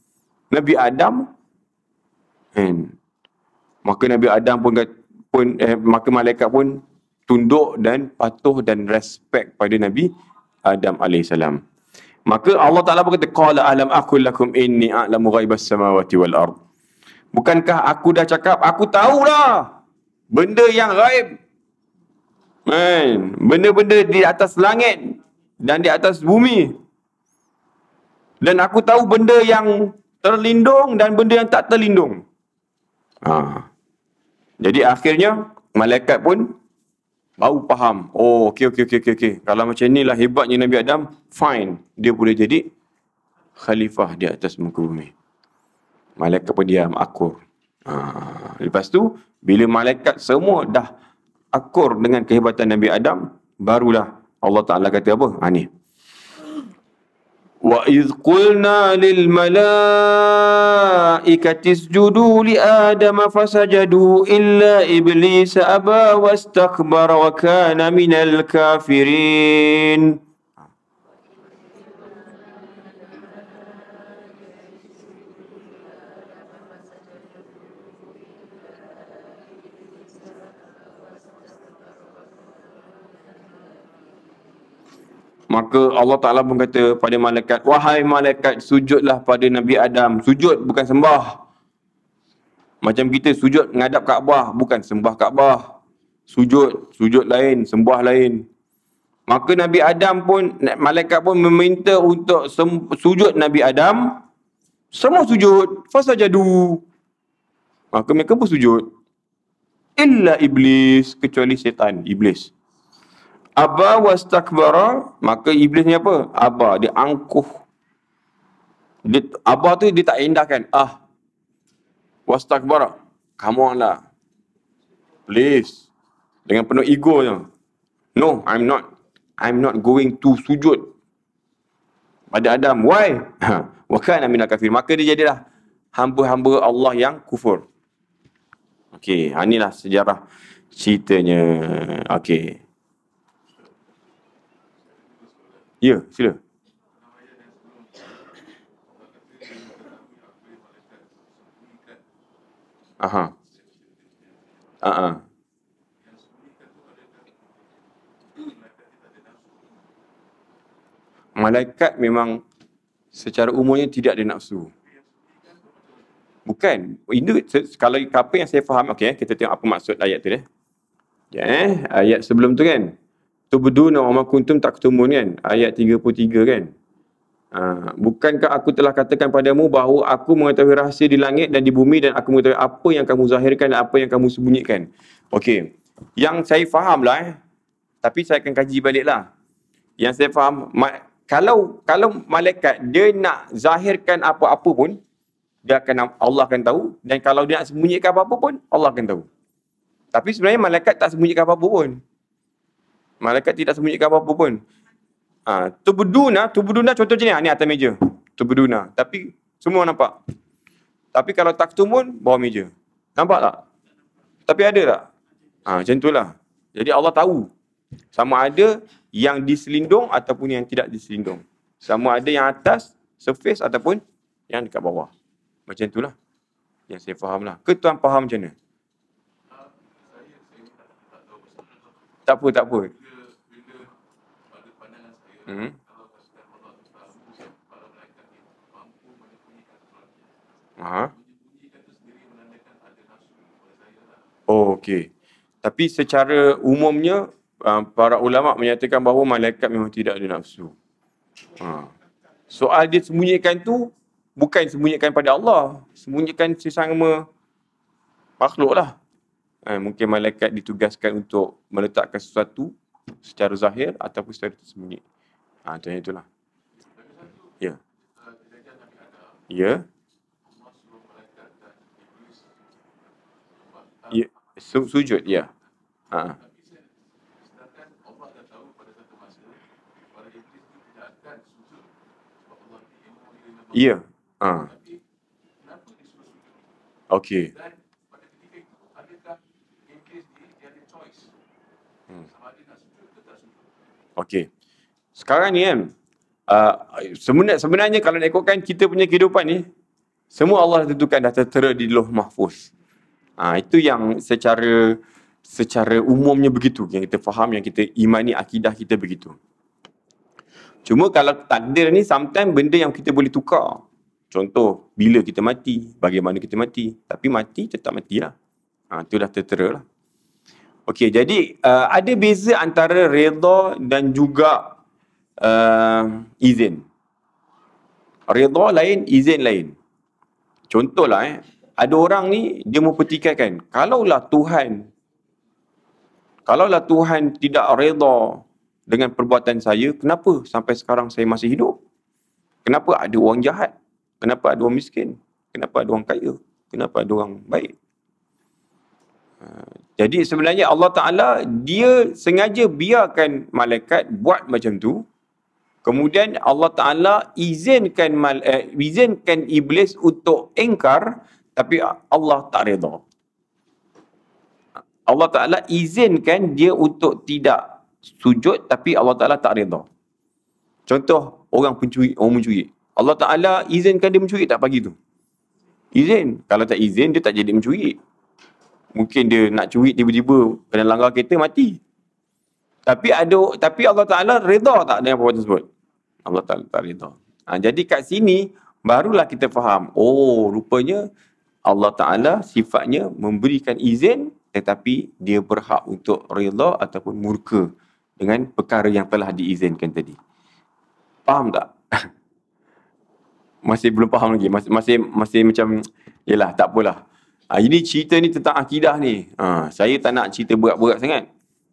Nabi Adam, kan? maka Nabi Adam pun, pun eh, maka malaikat pun tunduk dan patuh dan respect pada Nabi Adam alaihissalam. Maka Allah Taala berkata qala alam aqul lakum inni a'lamu ghaibas samawati wal ard. Bukankah aku dah cakap aku tahulah benda yang gaib. Man, benda-benda di atas langit dan di atas bumi. Dan aku tahu benda yang terlindung dan benda yang tak terlindung. Ha. Jadi akhirnya malaikat pun baru faham. Oh, okey okey okey okey okey. Kalau macam inilah hebatnya Nabi Adam, fine. Dia boleh jadi khalifah di atas muka bumi. Malaikat pun diam akur. Ha. lepas tu bila malaikat semua dah akur dengan kehebatan Nabi Adam, barulah Allah Ta'ala kata apa? Ha ni. Wa idh qulna lil malaikati isjudu li adama fasajadu illa iblis aba wastakbara wa kana minal kafirin. Maka Allah Ta'ala pun kata pada malaikat, Wahai malaikat, sujudlah pada Nabi Adam. Sujud bukan sembah. Macam kita sujud ngadap Kaabah, bukan sembah Kaabah. Sujud, sujud lain, sembah lain. Maka Nabi Adam pun, malaikat pun meminta untuk sujud Nabi Adam. Semua sujud. Fasa jadu. Maka mereka pun sujud. Illa iblis, kecuali setan. Iblis. Aba wastakbara, maka iblis ni apa? Aba, dia angkuh. Dia, aba tu dia tak indahkan. Ah. Wastakbara. Come on lah. Please. Dengan penuh ego je. No, I'm not. I'm not going to sujud. Pada Adam. Why? Wa kana minal kafir. Maka dia jadilah hamba-hamba Allah yang kufur. Okay, inilah ha, sejarah ceritanya. Okay. Ya, sila. Aha. Aha. Malaikat memang secara umumnya tidak ada nafsu. Bukan. Ini kalau apa yang saya faham, okey, kita tengok apa maksud ayat tu deh. Ya, eh, ayat sebelum tu kan tubuduna wa makuntum taktumun kan ayat 33 kan ha, bukankah aku telah katakan padamu bahawa aku mengetahui rahsia di langit dan di bumi dan aku mengetahui apa yang kamu zahirkan dan apa yang kamu sembunyikan Okey, yang saya faham lah eh tapi saya akan kaji balik lah yang saya faham ma- kalau kalau malaikat dia nak zahirkan apa-apa pun dia akan Allah akan tahu dan kalau dia nak sembunyikan apa-apa pun Allah akan tahu tapi sebenarnya malaikat tak sembunyikan apa-apa pun. Malaikat tidak sembunyikan apa-apa pun. Ha, tubuduna, tubuduna contoh jenis ha, ni atas meja. Tubuduna. Tapi semua nampak. Tapi kalau tak tumun, bawah meja. Nampak tak? Tapi ada tak? Ha, macam itulah. Jadi Allah tahu. Sama ada yang diselindung ataupun yang tidak diselindung. Sama ada yang atas, surface ataupun yang dekat bawah. Macam itulah. Yang saya faham lah. Ke tuan faham macam mana? Tak apa, tak apa. Mm-hmm. Oh, okey. Tapi secara umumnya, um, para ulama menyatakan bahawa malaikat memang tidak ada nafsu. Ha. Soal dia sembunyikan tu, bukan sembunyikan pada Allah. Sembunyikan sesama makhluk lah. Ha, mungkin malaikat ditugaskan untuk meletakkan sesuatu secara zahir ataupun secara tersembunyi. Ha, ah, contohnya itulah. Ya. Ya. Ya. Su sujud, ya. Ha. Ya. ah, okay, hmm. okay sekarang ni kan uh, sebenarnya kalau nak ikutkan kita punya kehidupan ni semua Allah tentukan dah tertera di loh mahfuz. Ha, itu yang secara secara umumnya begitu yang kita faham yang kita imani akidah kita begitu. Cuma kalau takdir ni sometimes benda yang kita boleh tukar. Contoh bila kita mati, bagaimana kita mati. Tapi mati tetap matilah. Ha, itu dah tertera lah. Okey jadi uh, ada beza antara reda dan juga uh, izin. Redha lain, izin lain. Contohlah eh, ada orang ni dia mempertikaikan, kalaulah Tuhan kalaulah Tuhan tidak redha dengan perbuatan saya, kenapa sampai sekarang saya masih hidup? Kenapa ada orang jahat? Kenapa ada orang miskin? Kenapa ada orang kaya? Kenapa ada orang baik? Ehm, jadi sebenarnya Allah Ta'ala dia sengaja biarkan malaikat buat macam tu Kemudian Allah Ta'ala izinkan, mal, eh, izinkan iblis untuk engkar tapi Allah tak reda. Allah Ta'ala izinkan dia untuk tidak sujud tapi Allah Ta'ala tak reda. Contoh orang pencuri, orang mencuri. Allah Ta'ala izinkan dia mencuri tak pagi tu? Izin. Kalau tak izin dia tak jadi mencuri. Mungkin dia nak curi tiba-tiba kena langgar kereta mati. Tapi ada tapi Allah Taala redha tak dengan perbuatan tersebut? Allah Ta'ala tak rida. Ha, jadi kat sini, barulah kita faham. Oh, rupanya Allah Ta'ala sifatnya memberikan izin tetapi dia berhak untuk rela ataupun murka dengan perkara yang telah diizinkan tadi. Faham tak? masih belum faham lagi. Masih masih, masih macam, yelah tak apalah. Ha, ini cerita ni tentang akidah ni. Ha, saya tak nak cerita berat-berat sangat.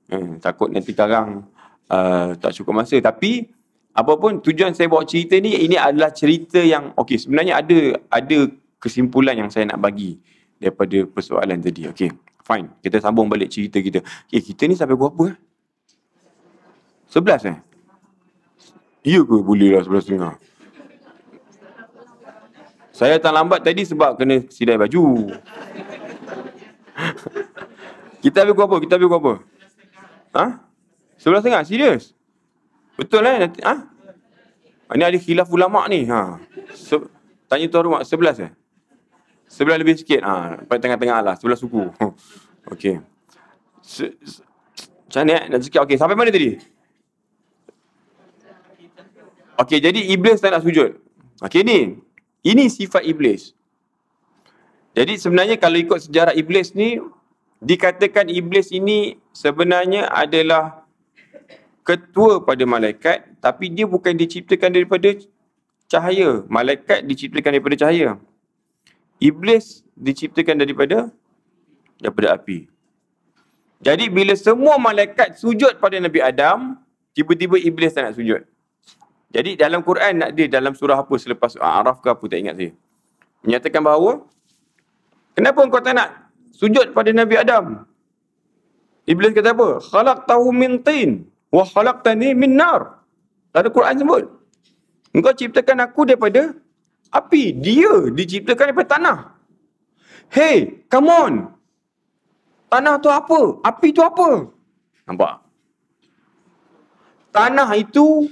Hmm, takut nanti sekarang uh, tak cukup masa. Tapi Apapun tujuan saya bawa cerita ni, ini adalah cerita yang okey sebenarnya ada ada kesimpulan yang saya nak bagi daripada persoalan tadi. Okey. Fine. Kita sambung balik cerita kita. Okey, eh, kita ni sampai berapa? Eh? Sebelas eh? Ya ke boleh lah sebelas setengah. Saya datang lambat tadi sebab kena sidai baju. kita habis berapa? Kita habis berapa? Ha? Sebelas setengah Serius? Betul lah. Eh? Ha? ini ada khilaf ulama ni. Ha. Se- tanya tuan rumah, sebelas eh? Sebelas lebih sikit. Ha, pada tengah-tengah lah, sebelas suku. okay. Se- se- macam ni eh? Nak cakap, okay. Sampai mana tadi? Okay, jadi iblis tak nak sujud. Okay, ni. Ini sifat iblis. Jadi sebenarnya kalau ikut sejarah iblis ni, dikatakan iblis ini sebenarnya adalah ketua pada malaikat tapi dia bukan diciptakan daripada cahaya. Malaikat diciptakan daripada cahaya. Iblis diciptakan daripada daripada api. Jadi bila semua malaikat sujud pada Nabi Adam, tiba-tiba iblis tak nak sujud. Jadi dalam Quran nak dia dalam surah apa selepas ah, Araf ke apa tak ingat saya. Menyatakan bahawa kenapa engkau tak nak sujud pada Nabi Adam? Iblis kata apa? Khalaqtahu min tin wa khalaqtani min nar. Ada Quran sebut. Engkau ciptakan aku daripada api. Dia diciptakan daripada tanah. Hey, come on. Tanah tu apa? Api tu apa? Nampak? Tanah itu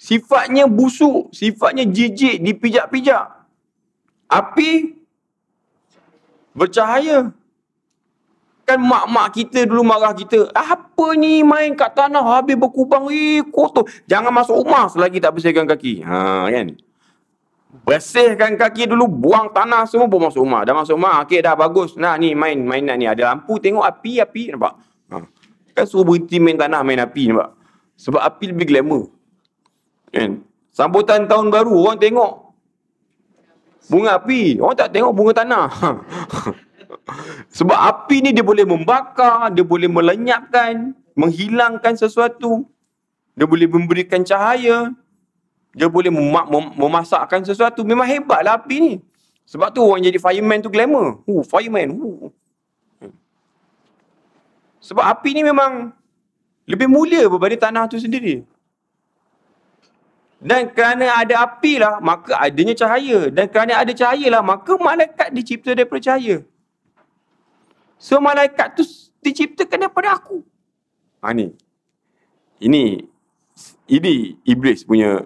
sifatnya busuk, sifatnya jijik, dipijak-pijak. Api bercahaya. Kan mak-mak kita dulu marah kita. Apa ni main kat tanah habis berkubang. Eh kotor. Jangan masuk rumah selagi tak bersihkan kaki. Ha kan. Bersihkan kaki dulu. Buang tanah semua pun masuk rumah. Dah masuk rumah. Okey dah bagus. Nah ni main mainan ni. Ada lampu tengok api api. Nampak? Ha. Kan suruh berhenti main tanah main api. Nampak? Sebab api lebih glamour. Kan? Sambutan tahun baru orang tengok. Bunga api. Orang tak tengok bunga tanah. Ha. Sebab api ni dia boleh membakar, dia boleh melenyapkan, menghilangkan sesuatu. Dia boleh memberikan cahaya. Dia boleh mem- mem- memasakkan sesuatu. Memang hebatlah api ni. Sebab tu orang jadi fireman tu glamour. Huh, fireman. Huh. Sebab api ni memang lebih mulia berbanding tanah tu sendiri. Dan kerana ada api lah, maka adanya cahaya. Dan kerana ada cahaya lah, maka malaikat dicipta daripada cahaya semua malaikat tu diciptakan daripada aku. Ha ni. Ini ini iblis punya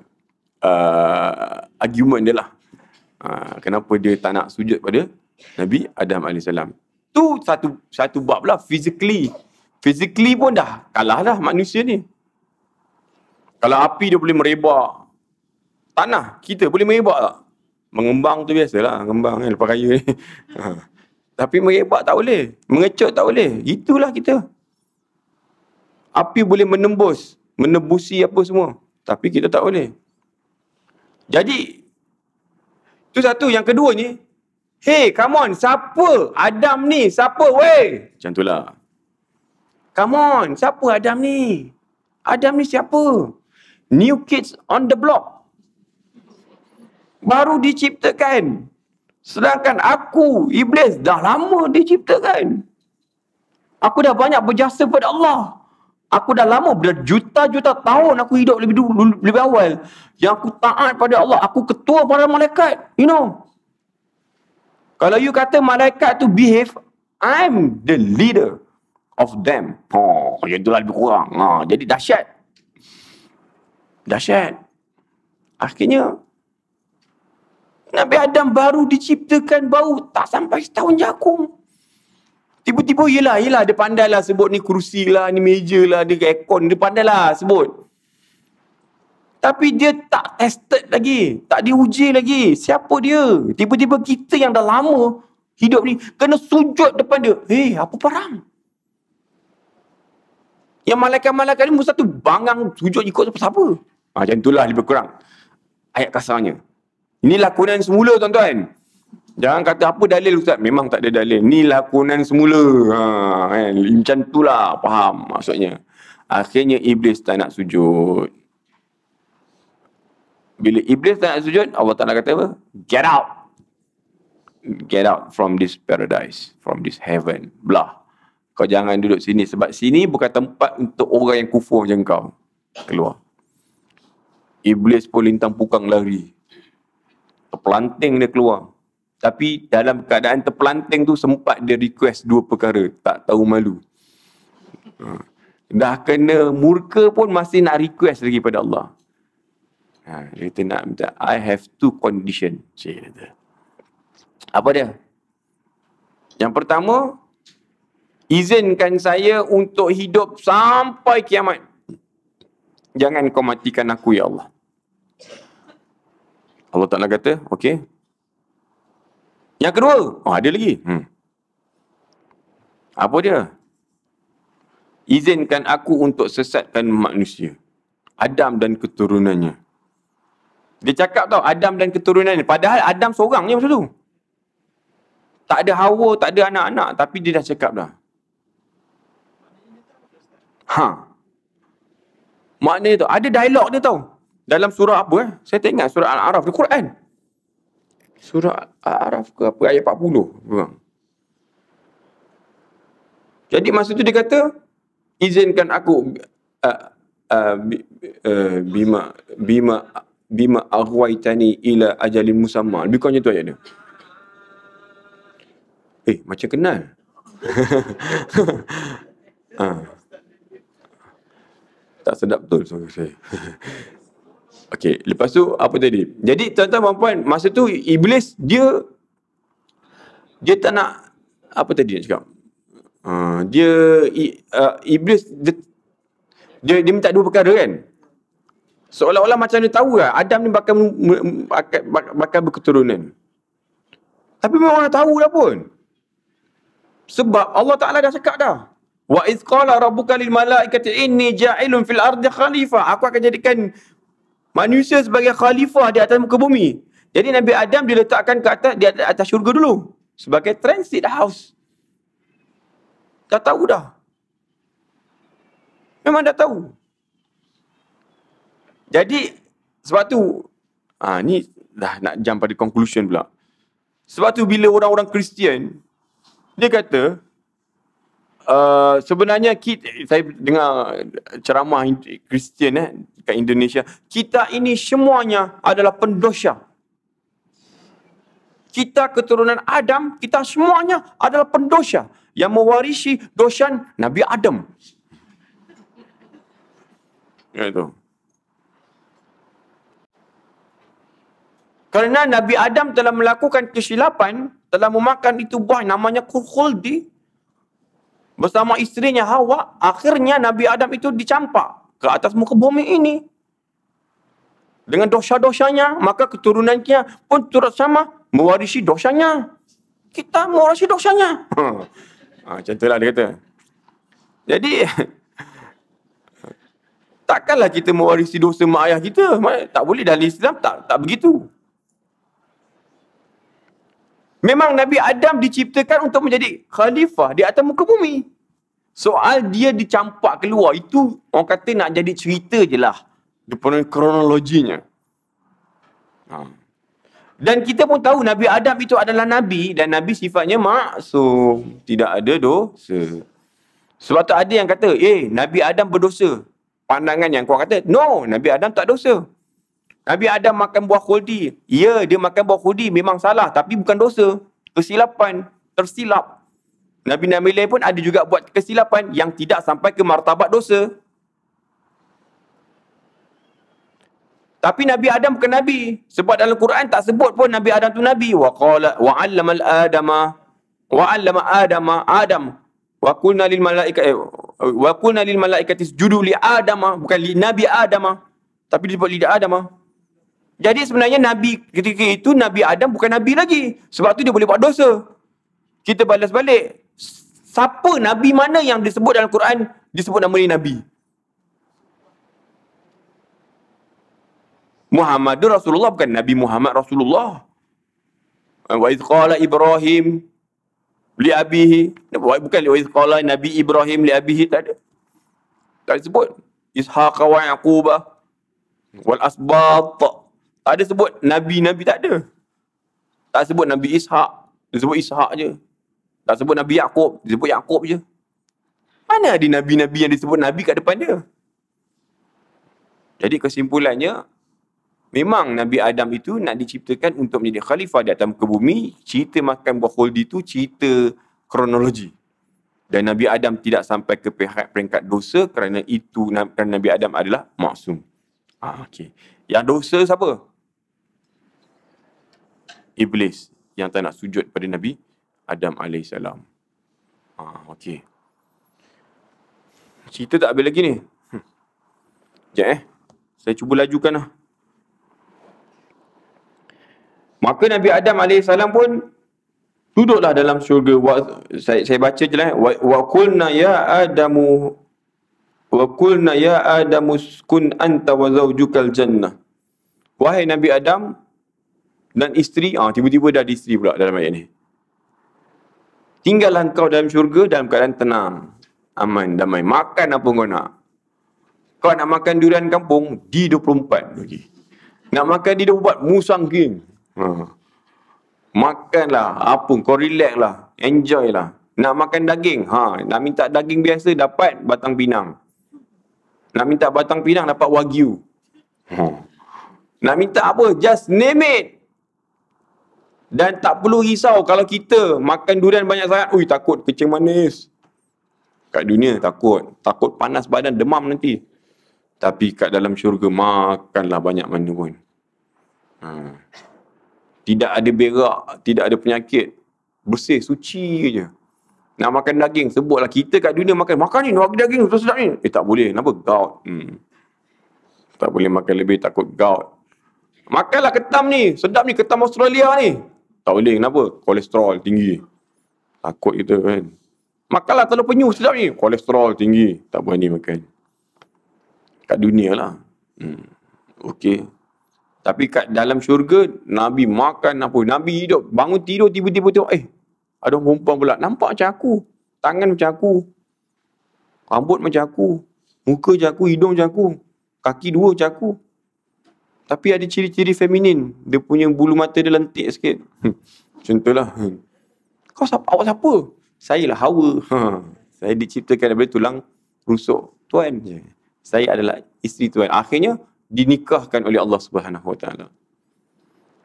uh, argument dia lah. Uh, kenapa dia tak nak sujud pada Nabi Adam AS. Tu satu satu bab lah. Physically. Physically pun dah kalah lah manusia ni. Kalau api dia boleh merebak. Tanah kita boleh merebak tak? Mengembang tu biasalah. Mengembang kan lepas kaya ni. Ha. Tapi merebak tak boleh. Mengecut tak boleh. Itulah kita. Api boleh menembus. Menebusi apa semua. Tapi kita tak boleh. Jadi, itu satu. Yang kedua ni, Hey, come on. Siapa Adam ni? Siapa, weh? Macam lah. Come on. Siapa Adam ni? Adam ni siapa? New kids on the block. Baru diciptakan. Sedangkan aku, Iblis, dah lama diciptakan. Aku dah banyak berjasa pada Allah. Aku dah lama, berjuta-juta tahun aku hidup lebih dulu, lebih awal. Yang aku taat pada Allah. Aku ketua para malaikat. You know? Kalau you kata malaikat tu behave, I'm the leader of them. Oh, yang itulah lebih kurang. Ha, jadi dahsyat. Dahsyat. Akhirnya, Nabi Adam baru diciptakan bau tak sampai setahun jakung. Tiba-tiba yelah, yelah dia pandailah sebut ni kerusi lah, ni meja lah, dia aircon, dia pandailah sebut. Tapi dia tak tested lagi, tak diuji lagi. Siapa dia? Tiba-tiba kita yang dah lama hidup ni kena sujud depan dia. Hei, eh, apa parang? Yang malaikat-malaikat ni musa tu bangang sujud ikut siapa-siapa. Ah, macam itulah lebih kurang ayat kasarnya. Ini lakonan semula tuan-tuan. Jangan kata apa dalil ustaz, memang tak ada dalil. Ni lakonan semula. Ha, kan? Macam itulah, faham maksudnya. Akhirnya iblis tak nak sujud. Bila iblis tak nak sujud, Allah Ta'ala kata apa? Get out. Get out from this paradise, from this heaven. Blah. Kau jangan duduk sini sebab sini bukan tempat untuk orang yang kufur macam kau. Keluar. Iblis pun lintang pukang lari terpelanting dia keluar. Tapi dalam keadaan terpelanting tu sempat dia request dua perkara. Tak tahu malu. Ha. Dah kena murka pun masih nak request lagi pada Allah. Ha, dia kata nak minta, I have two condition. Kata. Apa dia? Yang pertama, izinkan saya untuk hidup sampai kiamat. Jangan kau matikan aku, Ya Allah. Allah Ta'ala kata, okey. Yang kedua, oh ada lagi. Hmm. Apa dia? Izinkan aku untuk sesatkan manusia. Adam dan keturunannya. Dia cakap tau, Adam dan keturunannya. Padahal Adam seorang je masa tu. Tak ada hawa, tak ada anak-anak. Tapi dia dah cakap dah. Ha. Maknanya tu, ada dialog dia tau dalam surah apa eh? Saya tak ingat surah Al-Araf ni Quran. Surah Al-Araf ke apa ayat 40. Bang. Jadi masa tu dia kata izinkan aku uh, uh, uh bima bima bima aghwaitani ila ajalin musamma. Lebih kurang macam tu ayat dia. Eh, macam kenal. ha. Tak sedap betul suara saya. Okey, lepas tu apa tadi? Jadi tuan-tuan dan puan, masa tu iblis dia dia tak nak apa tadi nak cakap? Uh, dia i, uh, iblis dia, dia dia minta dua perkara kan? Seolah-olah macam dia tahu lah Adam ni bakal bakal, bakal berketurunan. Tapi memang orang tahu dah pun. Sebab Allah Taala dah cakap dah. Wa iz qala rabbuka lil malaikati inni ja'ilun fil ardi khalifah. Aku akan jadikan manusia sebagai khalifah di atas muka bumi. Jadi Nabi Adam diletakkan ke atas di atas syurga dulu sebagai transit house. Dah tahu dah. Memang dah tahu. Jadi sebab tu ha, ni dah nak jump pada conclusion pula. Sebab tu bila orang-orang Kristian dia kata Eh, sebenarnya kita, saya dengar ceramah Kristian eh kat Indonesia, kita ini semuanya adalah pendosa. Kita keturunan Adam, kita semuanya adalah pendosa yang mewarisi dosa Nabi Adam. Ya itu. Kerana Nabi Adam telah melakukan kesilapan, telah memakan itu buah namanya kurkhuldi, bersama istrinya Hawa, akhirnya Nabi Adam itu dicampak ke atas muka bumi ini. Dengan dosa-dosanya, maka keturunannya pun turut sama mewarisi dosanya. Kita mewarisi dosanya. Hmm. Ha, macam itulah dia kata. Jadi, takkanlah kita mewarisi dosa mak ayah kita. Tak boleh dalam Islam, tak tak begitu. Memang Nabi Adam diciptakan untuk menjadi khalifah di atas muka bumi. Soal dia dicampak keluar itu orang kata nak jadi cerita je lah. Depan kronologinya. Ha. Dan kita pun tahu Nabi Adam itu adalah Nabi dan Nabi sifatnya maksum. Tidak ada dosa. Sebab tu ada yang kata, eh Nabi Adam berdosa. Pandangan yang kuat kata, no Nabi Adam tak dosa. Nabi Adam makan buah khuldi. Ya, dia makan buah khuldi memang salah tapi bukan dosa. Kesilapan, tersilap. Nabi Nabi lain pun ada juga buat kesilapan yang tidak sampai ke martabat dosa. Tapi Nabi Adam bukan Nabi. Sebab dalam Quran tak sebut pun Nabi Adam tu Nabi. Wa qala wa allama al-adama wa allama adama Adam wa qulna lil malaika eh, wa qulna lil malaikati sujudu li Adam bukan li Nabi Adam tapi disebut li Adam. Ah. Jadi sebenarnya Nabi ketika itu Nabi Adam bukan Nabi lagi. Sebab tu dia boleh buat dosa. Kita balas balik. Siapa Nabi mana yang disebut dalam Quran disebut nama dia Nabi? Muhammad Rasulullah bukan Nabi Muhammad Rasulullah. Eh, wa qala Ibrahim li abihi bukan wa qala Nabi Ibrahim li abihi tak ada. Tak disebut. Ishaq wa Yaqub wal asbat ada sebut Nabi-Nabi tak ada. Tak sebut Nabi Ishak. Dia sebut Ishak je. Tak sebut Nabi Yaakob. Dia sebut Yaakob je. Mana ada Nabi-Nabi yang disebut Nabi kat depan dia? Jadi kesimpulannya, memang Nabi Adam itu nak diciptakan untuk menjadi khalifah di atas muka bumi. Cerita makan buah khuldi itu cerita kronologi. Dan Nabi Adam tidak sampai ke peringkat dosa kerana itu kerana Nabi Adam adalah maksum. Ah, okay. Yang dosa siapa? iblis yang tak nak sujud pada Nabi Adam AS. Ha, ah, okey. Cerita tak habis lagi ni. Hmm. Sekejap hm. eh. Saya cuba lajukan lah. Maka Nabi Adam AS pun duduklah dalam syurga. saya, saya baca je lah. Eh. Wa, kulna ya Adamu wa kulna ya adamus kun anta wa zawjukal jannah. Wahai Nabi Adam, dan isteri, ah tiba-tiba dah ada isteri pula dalam ayat ni. Tinggallah kau dalam syurga dalam keadaan tenang, aman, damai. Makan apa kau nak. Kau nak makan durian kampung, D24 lagi. Nak makan D24, musang king. Ha. Makanlah, apa, kau relax lah, enjoy lah. Nak makan daging, ha, nak minta daging biasa dapat batang pinang. Nak minta batang pinang dapat wagyu. Ha. Nak minta apa? Just name it. Dan tak perlu risau kalau kita makan durian banyak sangat, ui takut kecing manis. Kat dunia takut, takut panas badan demam nanti. Tapi kat dalam syurga makanlah banyak mana pun. Hmm. Tidak ada berak, tidak ada penyakit. Bersih, suci je. Nak makan daging, sebutlah kita kat dunia makan. Makan ni, nak daging, sedap-sedap ni. Eh tak boleh, kenapa? Gout. Hmm. Tak boleh makan lebih, takut gout. Makanlah ketam ni, sedap ni, ketam Australia ni. Tak boleh kenapa? Kolesterol tinggi. Takut kita kan. Makanlah telur penyu sedap ni. Kolesterol tinggi. Tak berani makan. Kat dunia lah. Hmm. Okey. Tapi kat dalam syurga, Nabi makan apa? Nabi hidup. Bangun tidur tiba-tiba tengok. Eh, ada orang perempuan pula. Nampak macam aku. Tangan macam aku. Rambut macam aku. Muka macam aku. Hidung macam aku. Kaki dua macam aku. Tapi ada ciri-ciri feminin. Dia punya bulu mata dia lentik, sikit. Hmm, contohlah. Hmm. Kau siapa? Awak siapa? Saya lah Hawa. Ha. Saya diciptakan daripada tulang rusuk tuan. Je. Saya adalah isteri tuan. Akhirnya dinikahkan oleh Allah Subhanahu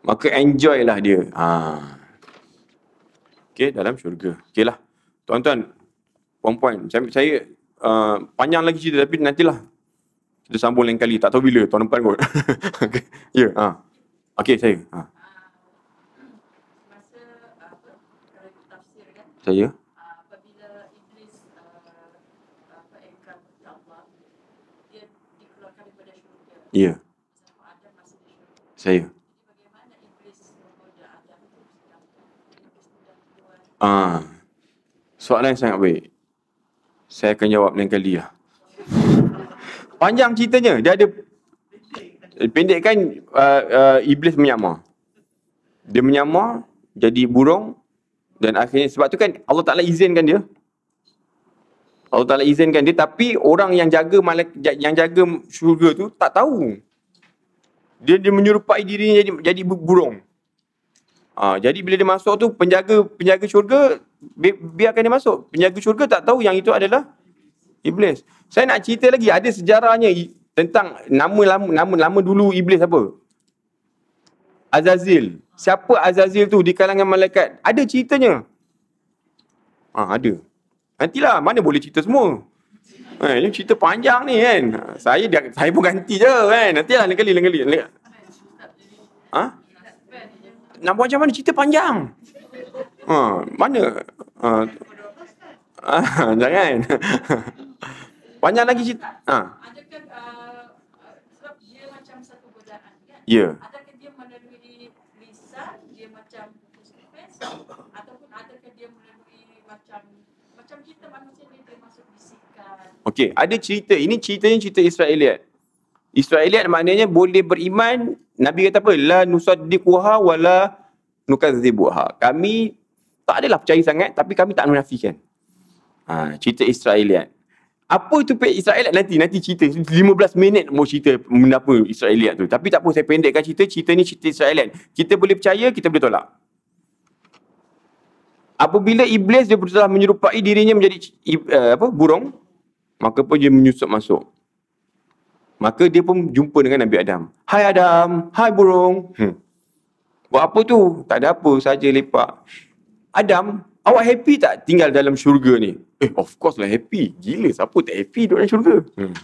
Maka enjoy lah dia. Ha. Okay, dalam syurga. Okay lah. Tuan-tuan, puan saya, saya uh, panjang lagi cerita tapi nantilah kita sambung lain kali tak tahu bila tahun depan kot okey ya yeah, ha okey saya ha saya Ya. Saya. Ah. Soalan yang sangat baik. Saya akan jawab lain kali lah. Panjang ceritanya, dia ada pendekkan uh, uh, iblis menyamar. Dia menyamar jadi burung dan akhirnya sebab tu kan Allah Taala izinkan dia. Allah Taala izinkan dia tapi orang yang jaga malak, yang jaga syurga tu tak tahu. Dia dia menyerupai dirinya jadi jadi burung. Ha, jadi bila dia masuk tu penjaga penjaga syurga bi- biarkan dia masuk. Penjaga syurga tak tahu yang itu adalah Iblis. Saya nak cerita lagi ada sejarahnya tentang nama lama nama lama dulu iblis apa? Azazil. Siapa Azazil tu di kalangan malaikat? Ada ceritanya. Ah ha, ada. Nantilah mana boleh cerita semua. Ha, ini cerita panjang ni kan. Ha, saya dia, saya pun ganti je kan. Nantilah lain kali lain kali. Ha? Nak buat macam mana cerita panjang? Ha, mana? Ha. Ah, jangan. Panjang lagi cerita. Ha. Adakah uh, sebab dia macam satu godaan kan? Ya. Yeah. Adakah dia melalui lisan, dia macam putus ataupun adakah dia melalui macam macam cerita manusia ni termasuk bisikan. Okey, ada cerita. Ini ceritanya cerita Israeliat. Israeliat maknanya boleh beriman. Nabi kata apa? La nusaddiquha wala nukadzibuha. Kami tak adalah percaya sangat tapi kami tak menafikan. Ha, cerita Israeliat apa itu pihak Israel nanti nanti cerita 15 minit mau cerita benda apa Israel tu tapi tak apa saya pendekkan cerita cerita ni cerita Israel kita boleh percaya kita boleh tolak apabila iblis dia berusaha menyerupai dirinya menjadi uh, apa burung maka pun dia menyusup masuk maka dia pun jumpa dengan Nabi Adam hai Adam hai burung hmm. buat apa tu tak ada apa saja lepak Adam awak happy tak tinggal dalam syurga ni Eh, of course lah happy. Gila, siapa tak happy duduk dalam syurga? Hmm.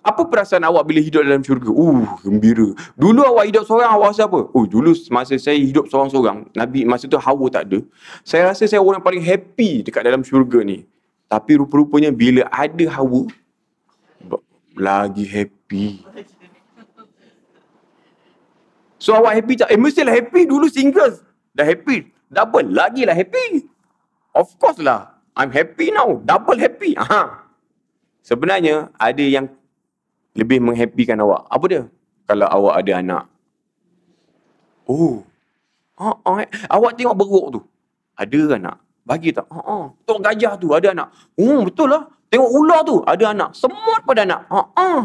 Apa perasaan awak bila hidup dalam syurga? Uh, gembira. Dulu awak hidup seorang, awak rasa apa? Oh, dulu masa saya hidup seorang-seorang, Nabi masa tu hawa tak ada. Saya rasa saya orang paling happy dekat dalam syurga ni. Tapi rupa-rupanya bila ada hawa, lagi happy. So awak happy tak? Eh, mestilah happy dulu single. Dah happy. Double lagi lah happy. Of course lah. I'm happy now. Double happy. Aha. Sebenarnya, ada yang lebih menghappikan awak. Apa dia? Kalau awak ada anak. Oh. Uh-uh. Awak tengok beruk tu. Ada anak. Bagi tak? Ha ah. ah. Tok gajah tu ada anak. Oh, betul lah. Tengok ular tu ada anak. Semut pada anak. Ha ah.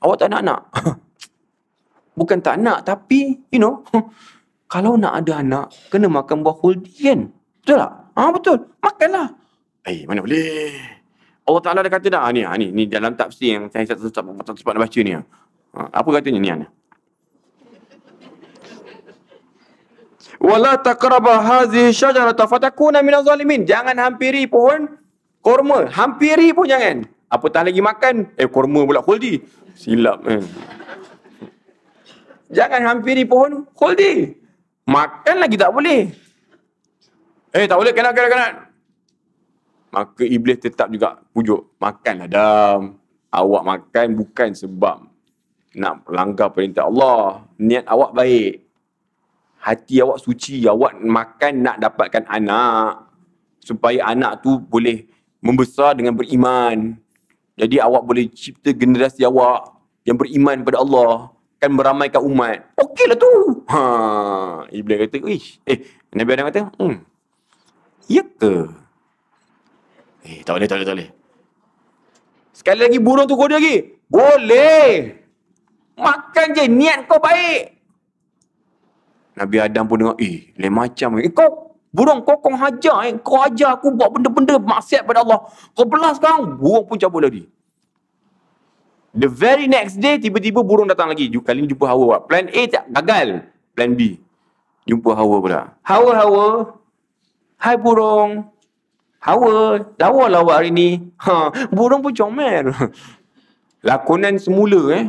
Awak tak nak anak. Bukan tak nak tapi, you know, kalau nak ada anak kena makan buah holdi kan. Betul tak? Ah betul. Makanlah. Eh mana boleh. Allah Ta'ala dah kata dah. Ha, ni, ha, ni, ni dalam tafsir yang saya tak sempat, tak, tak sempat nak baca ni. Ha, apa katanya ni Ana? Wala taqraba hadhihi syajarata fatakuna min zalimin Jangan hampiri pohon kurma. Hampiri pun jangan. Apatah lagi makan, eh kurma pula khuldi. Silap eh. Jangan hampiri pohon khuldi. Makan lagi tak boleh. Eh tak boleh kanak-kanak kanak. Maka iblis tetap juga pujuk. Makanlah Adam. Awak makan bukan sebab nak langgar perintah Allah. Niat awak baik. Hati awak suci. Awak makan nak dapatkan anak. Supaya anak tu boleh membesar dengan beriman. Jadi awak boleh cipta generasi awak yang beriman pada Allah. Kan meramaikan umat. Okeylah tu. Ha, Iblis kata, Ish. eh, Nabi Adam kata, hmm, Ya ke? Eh, tak boleh, tak boleh, tak boleh. Sekali lagi burung tu dia lagi. Boleh. Makan je niat kau baik. Nabi Adam pun dengar, eh, lain macam. Eh, kau burung kau kong hajar eh. Kau hajar aku buat benda-benda maksiat pada Allah. Kau belah sekarang, burung pun cabut lagi. The very next day, tiba-tiba burung datang lagi. Kali ni jumpa Hawa. Plan A tak gagal. Plan B. Jumpa Hawa pula. Hawa, Hawa. Hai burung. Hawa, lawa lawa hari ni. Ha, burung pun comel. Lakonan semula eh.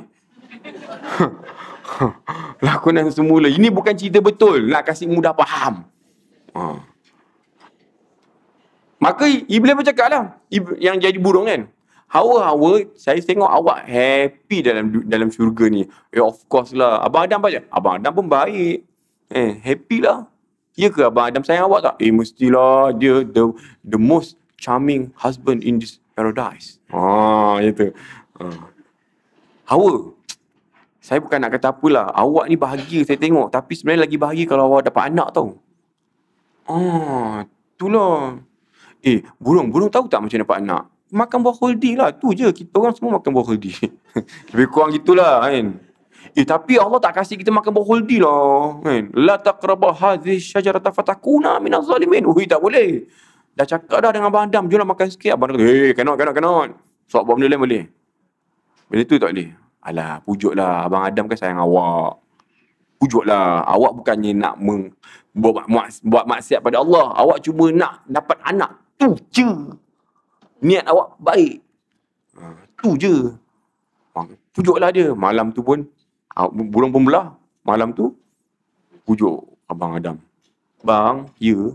Lakonan semula. Ini bukan cerita betul. Nak kasih mudah faham. Ha. Maka Iblis pun cakap lah. Yang jadi burung kan. Hawa-hawa, saya tengok awak happy dalam dalam syurga ni. Eh, of course lah. Abang Adam baik. Abang Adam pun baik. Eh, happy lah. Ya ke Abang Adam sayang awak tak? Eh mestilah dia the the most charming husband in this paradise. Ah, ya tu. Ah. Hawa. Saya bukan nak kata apalah. Awak ni bahagia saya tengok. Tapi sebenarnya lagi bahagia kalau awak dapat anak tau. Ah, itulah. Eh, burung. Burung tahu tak macam dapat anak? Makan buah holdi lah. Tu je. Kita orang semua makan buah holdi. Lebih kurang gitulah kan. Eh tapi Allah tak kasih kita makan buah huldi lah. Kan? La taqrabah hadhih syajarata fatakuna minal zalimin. Ui tak boleh. Dah cakap dah dengan Abang Adam. Jom lah makan sikit. Abang Adam kata, hey, eh, cannot, cannot, cannot. So, benda lain boleh. Benda tu tak boleh. Alah, pujuklah. Abang Adam kan sayang awak. Pujuklah. Awak bukannya nak meng buat, buat, buat maksiat pada Allah. Awak cuma nak dapat anak. Tu je. Niat awak baik. Ha, tu je. Pujuklah dia. Malam tu pun Ah, burung pun belah malam tu pujuk abang Adam bang ya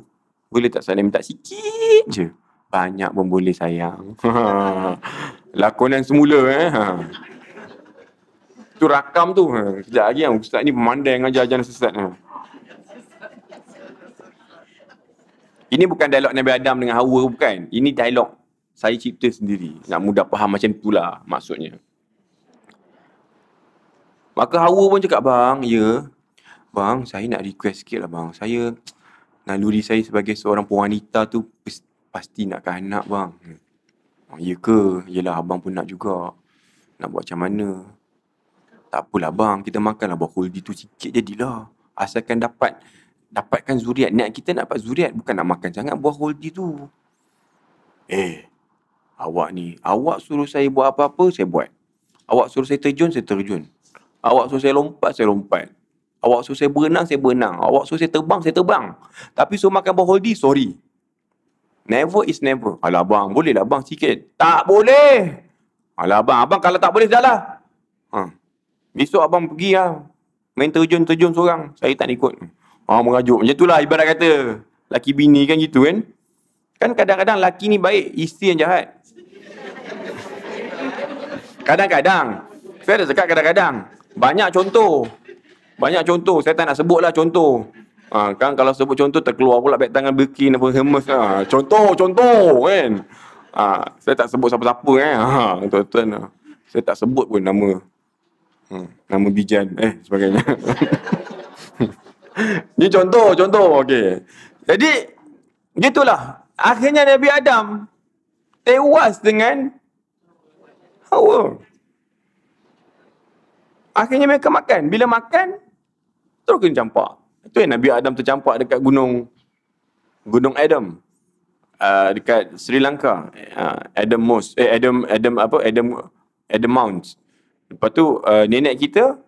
boleh tak saya minta sikit je banyak pun boleh sayang lakonan semula eh ha. tu rakam tu ha. sekejap lagi yang ah, ustaz ni memandang dengan jajan sesat ha. ini bukan dialog Nabi Adam dengan Hawa bukan ini dialog saya cipta sendiri nak mudah faham macam itulah maksudnya Maka Hawa pun cakap bang, ya. Bang, saya nak request sikit lah bang. Saya, naluri saya sebagai seorang wanita tu pasti nak anak bang. Bang, ya ke? Yelah abang pun nak juga. Nak buat macam mana? Tak apalah bang, kita makanlah buah holdi tu sikit jadilah. Asalkan dapat dapatkan zuriat. Niat kita nak dapat zuriat bukan nak makan sangat buah holdi tu. Eh, awak ni, awak suruh saya buat apa-apa, saya buat. Awak suruh saya terjun, saya terjun. Awak suruh saya lompat, saya lompat. Awak suruh saya berenang, saya berenang. Awak suruh saya terbang, saya terbang. Tapi suruh makan berholdi, sorry. Never is never. Alah abang, boleh lah abang sikit. Tak boleh. Alah abang, abang kalau tak boleh, dah lah. Ha. Besok abang pergi lah. Main terjun-terjun seorang. Saya tak ikut. Ha, merajuk. Macam itulah ibarat kata. Laki bini kan gitu kan. Kan kadang-kadang laki ni baik, isteri yang jahat. Kadang-kadang. Saya ada cakap kadang-kadang. Banyak contoh. Banyak contoh. Saya tak nak sebut lah contoh. Ha, kan kalau sebut contoh terkeluar pula beg tangan berkin apa hemes ha. contoh contoh kan ha, saya tak sebut siapa-siapa eh ha, tuan -tuan, ha. saya tak sebut pun nama ha, nama bijan eh sebagainya ni contoh contoh okey jadi gitulah akhirnya Nabi Adam tewas dengan Hawa. Akhirnya mereka makan. Bila makan, terus kena campak. Itu yang Nabi Adam tercampak dekat gunung gunung Adam. Uh, dekat Sri Lanka. Uh, Adam Mos. Eh, Adam, Adam apa? Adam Adam Mount. Lepas tu, uh, nenek kita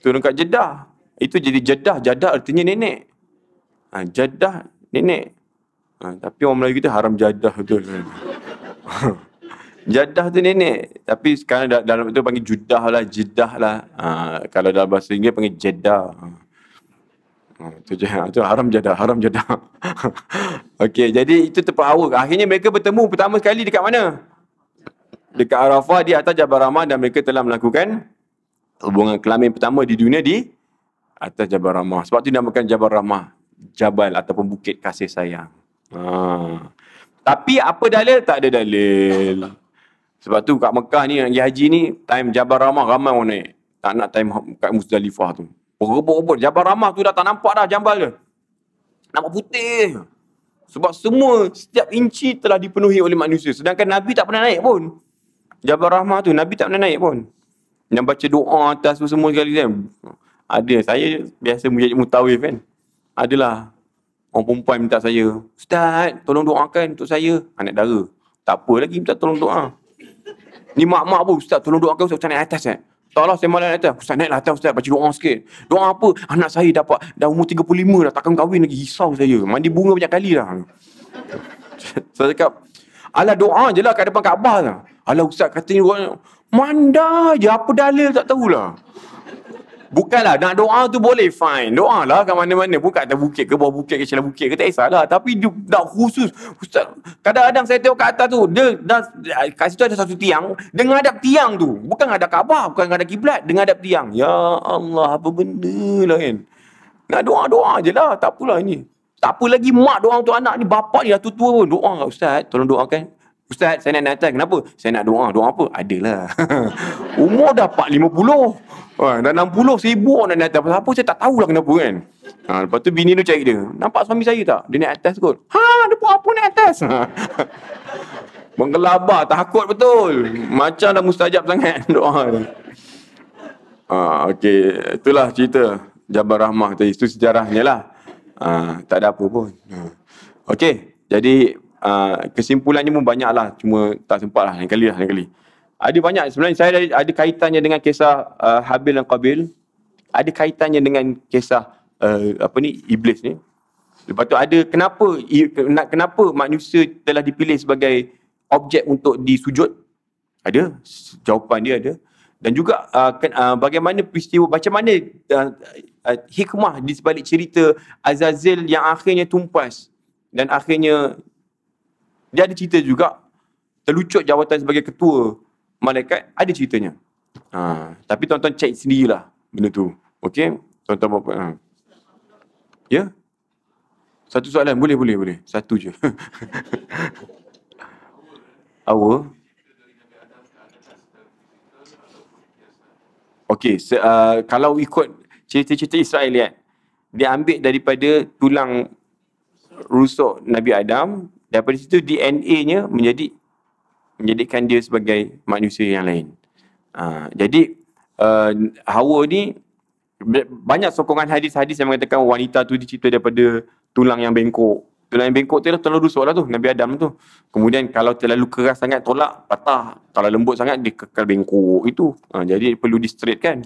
turun kat Jeddah. Itu jadi Jeddah. Jeddah artinya nenek. Uh, Jeddah, nenek. Uh, tapi orang Melayu kita haram Jeddah. Betul. Jadah tu nenek. Tapi sekarang dalam tu panggil judah lah, jedah lah. Ha, kalau dalam bahasa Inggeris panggil jedah. Ha, tu je. Ha, tu haram jadah, haram jadah. Okey, jadi itu tempat awak. Akhirnya mereka bertemu pertama sekali dekat mana? Dekat Arafah di atas Jabal Rahmah dan mereka telah melakukan hubungan kelamin pertama di dunia di atas Jabal Rahmah. Sebab tu dinamakan Jabal Rahmah. Jabal ataupun Bukit Kasih Sayang. Ha. Tapi apa dalil. Tak ada dalil. Sebab tu kat Mekah ni, pergi haji ni, time Jabal Ramah ramai orang naik. Tak nak time kat Musdalifah tu. Oh, rebut-rebut. Jabal Ramah tu dah tak nampak dah jambal dia. Nampak putih. Sebab semua, setiap inci telah dipenuhi oleh manusia. Sedangkan Nabi tak pernah naik pun. Jabal Rahmah tu, Nabi tak pernah naik pun. Yang baca doa atas semua sekali kan. Ada, saya biasa menjadi mutawif kan. Adalah orang perempuan minta saya, Ustaz, tolong doakan untuk saya. Anak ha, dara. Tak apa lagi minta tolong doa. Ni mak-mak pun ustaz tolong doakan ustaz macam naik atas eh. Taklah saya malam naik atas. Ustaz naiklah atas ustaz baca doa sikit. Doa apa? Anak saya dapat dah umur 35 dah takkan kahwin lagi. hisau saya. Mandi bunga banyak kali dah. saya cakap, ala doa je lah kat depan Kaabah lah. Ala ustaz kata ni orang, manda je apa dalil tak tahulah. Bukanlah nak doa tu boleh fine. Doa lah kat mana-mana pun kat atas bukit ke bawah bukit ke celah bukit ke tak kisahlah. Tapi dia nak khusus. kadang-kadang saya tengok kat atas tu. Dia dah, kat situ ada satu tiang. Dia ngadap tiang tu. Bukan ada Kaabah. Bukan ada kiblat. Dia ngadap tiang. Ya Allah apa benda lah kan. Nak doa-doa je lah. Tak apalah ni. Tak apa lagi mak doa untuk anak ni. Bapak ni dah tua pun. Doa kat Ustaz. Tolong doakan. Ustaz, saya nak naik atas. Kenapa? Saya nak doa. Doa apa? Adalah. Umur dah 4, 50. Ha, dah enam puluh sibuk nak naik atas. Apa saya tak tahulah kenapa kan. Ha, lepas tu bini tu cari dia. Nampak suami saya tak? Dia naik atas kot. Ha, dia buat apa naik atas? Ha. Menggelabah, takut betul. Macam dah mustajab sangat doa tu. Ha, okay. Itulah cerita Jabal Rahmah tadi. Itu sejarahnya lah. Ha, tak ada apa pun. Ha. Okay. Jadi, ha, kesimpulannya pun banyak lah. Cuma tak sempat lah. Lain kali lah. Lain kali. Ada banyak sebenarnya saya ada, ada kaitannya dengan kisah uh, Habil dan Qabil. Ada kaitannya dengan kisah uh, apa ni iblis ni. Lepas tu ada kenapa kenapa manusia telah dipilih sebagai objek untuk disujud? Ada jawapan dia ada. Dan juga uh, ke, uh, bagaimana peristiwa macam mana uh, uh, hikmah di sebalik cerita Azazil yang akhirnya tumpas dan akhirnya dia ada cerita juga terlucut jawatan sebagai ketua malaikat ada ceritanya. Ha, tapi tuan-tuan cek sendirilah benda tu. Okey, tuan-tuan apa? Ha. Ya? Satu soalan boleh boleh boleh. Satu je. Awa. Okey, so, uh, kalau ikut cerita-cerita Israel ya. Dia ambil daripada tulang rusuk Nabi Adam. Daripada situ DNA-nya menjadi menjadikan dia sebagai manusia yang lain. Uh, jadi uh, Hawa ni banyak sokongan hadis-hadis yang mengatakan wanita tu dicipta daripada tulang yang bengkok. Tulang yang bengkok tu lah terlalu rusuk lah tu Nabi Adam tu. Kemudian kalau terlalu keras sangat tolak patah. Kalau lembut sangat dia kekal bengkok itu. Uh, jadi perlu di straight kan.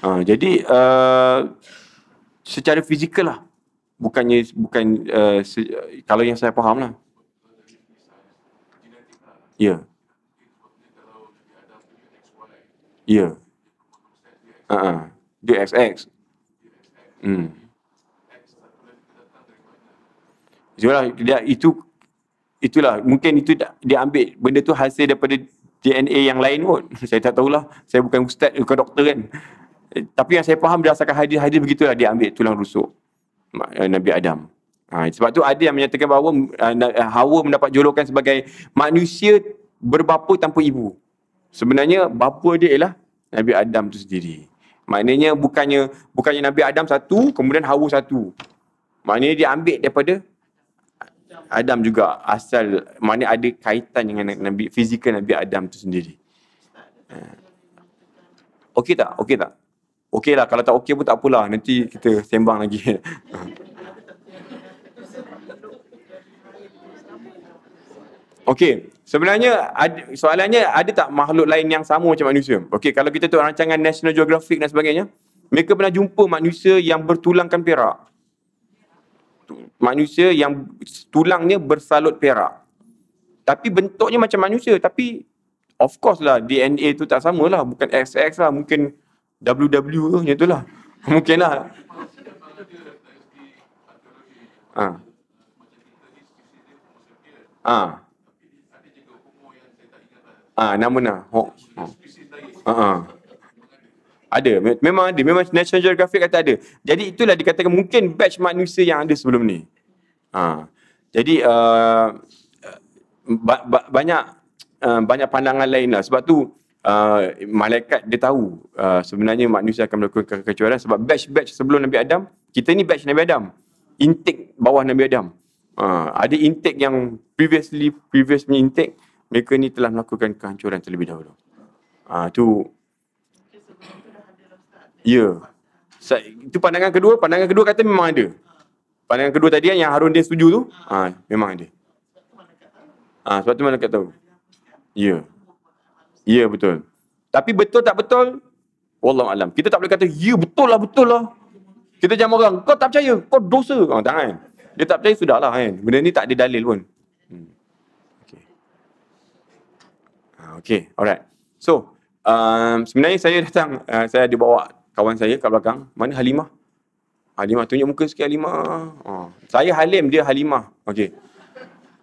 Uh, ha, jadi uh, secara fizikal lah. Bukannya bukan uh, kalau yang saya faham lah. Ya. Yeah. Ya. Yeah. Ha ah. Dia XX. Hmm. Jualah dia itu itulah mungkin itu dia ambil benda tu hasil daripada DNA yang lain pun. Saya tak tahulah. Saya bukan ustaz, bukan doktor kan. Eh, tapi yang saya faham berdasarkan hadis-hadis begitulah dia ambil tulang rusuk eh, Nabi Adam. Ha, sebab tu ada yang menyatakan bahawa uh, uh, Hawa mendapat julukan sebagai manusia berbapa tanpa ibu. Sebenarnya bapa dia ialah Nabi Adam tu sendiri. Maknanya bukannya bukannya Nabi Adam satu kemudian Hawa satu. Maknanya dia ambil daripada Adam juga asal mana ada kaitan dengan Nabi fizikal Nabi Adam tu sendiri. Ha. Okey tak? Okey tak? Okeylah kalau tak okey pun tak apalah nanti kita sembang lagi. Okey, sebenarnya ad, soalannya ada tak makhluk lain yang sama macam manusia? Okey, kalau kita tengok rancangan National Geographic dan sebagainya, mereka pernah jumpa manusia yang bertulangkan perak. Manusia yang tulangnya bersalut perak. Tapi bentuknya macam manusia, tapi of course lah DNA tu tak sama lah. Bukan XX lah, mungkin WW ke tu lah. Mungkin lah. Ah. Ah. Ah, nama na. Ha. Oh. Ah, ha. Ah. Ada. Memang ada. Memang National Geographic kata ada. Jadi itulah dikatakan mungkin batch manusia yang ada sebelum ni. Ha. Jadi uh, ba- ba- banyak uh, banyak pandangan lain lah. Sebab tu uh, malaikat dia tahu uh, sebenarnya manusia akan melakukan ke- kecuaian sebab batch-batch sebelum Nabi Adam, kita ni batch Nabi Adam. Intake bawah Nabi Adam. Uh, ada intake yang previously, previous intake mereka ni telah melakukan kehancuran terlebih dahulu. Ah tu Ya. Yeah. itu pandangan kedua, pandangan kedua kata memang ada. Pandangan kedua tadi yang Harun dia setuju tu, ha, memang ada. Ah ha, sebab tu mana kata tahu. Ya. Yeah. Ya yeah, betul. Tapi betul tak betul? Wallah alam. Kita tak boleh kata, ya betul lah, betul lah. Kita jangan orang, kau tak percaya, kau dosa. Oh, tak kan? Dia tak percaya, sudahlah kan. Benda ni tak ada dalil pun. Okay, alright. So, um, sebenarnya saya datang, uh, saya ada bawa kawan saya kat belakang. Mana Halimah? Halimah, tunjuk muka sikit Halimah. Oh. Saya Halim, dia Halimah. Okay.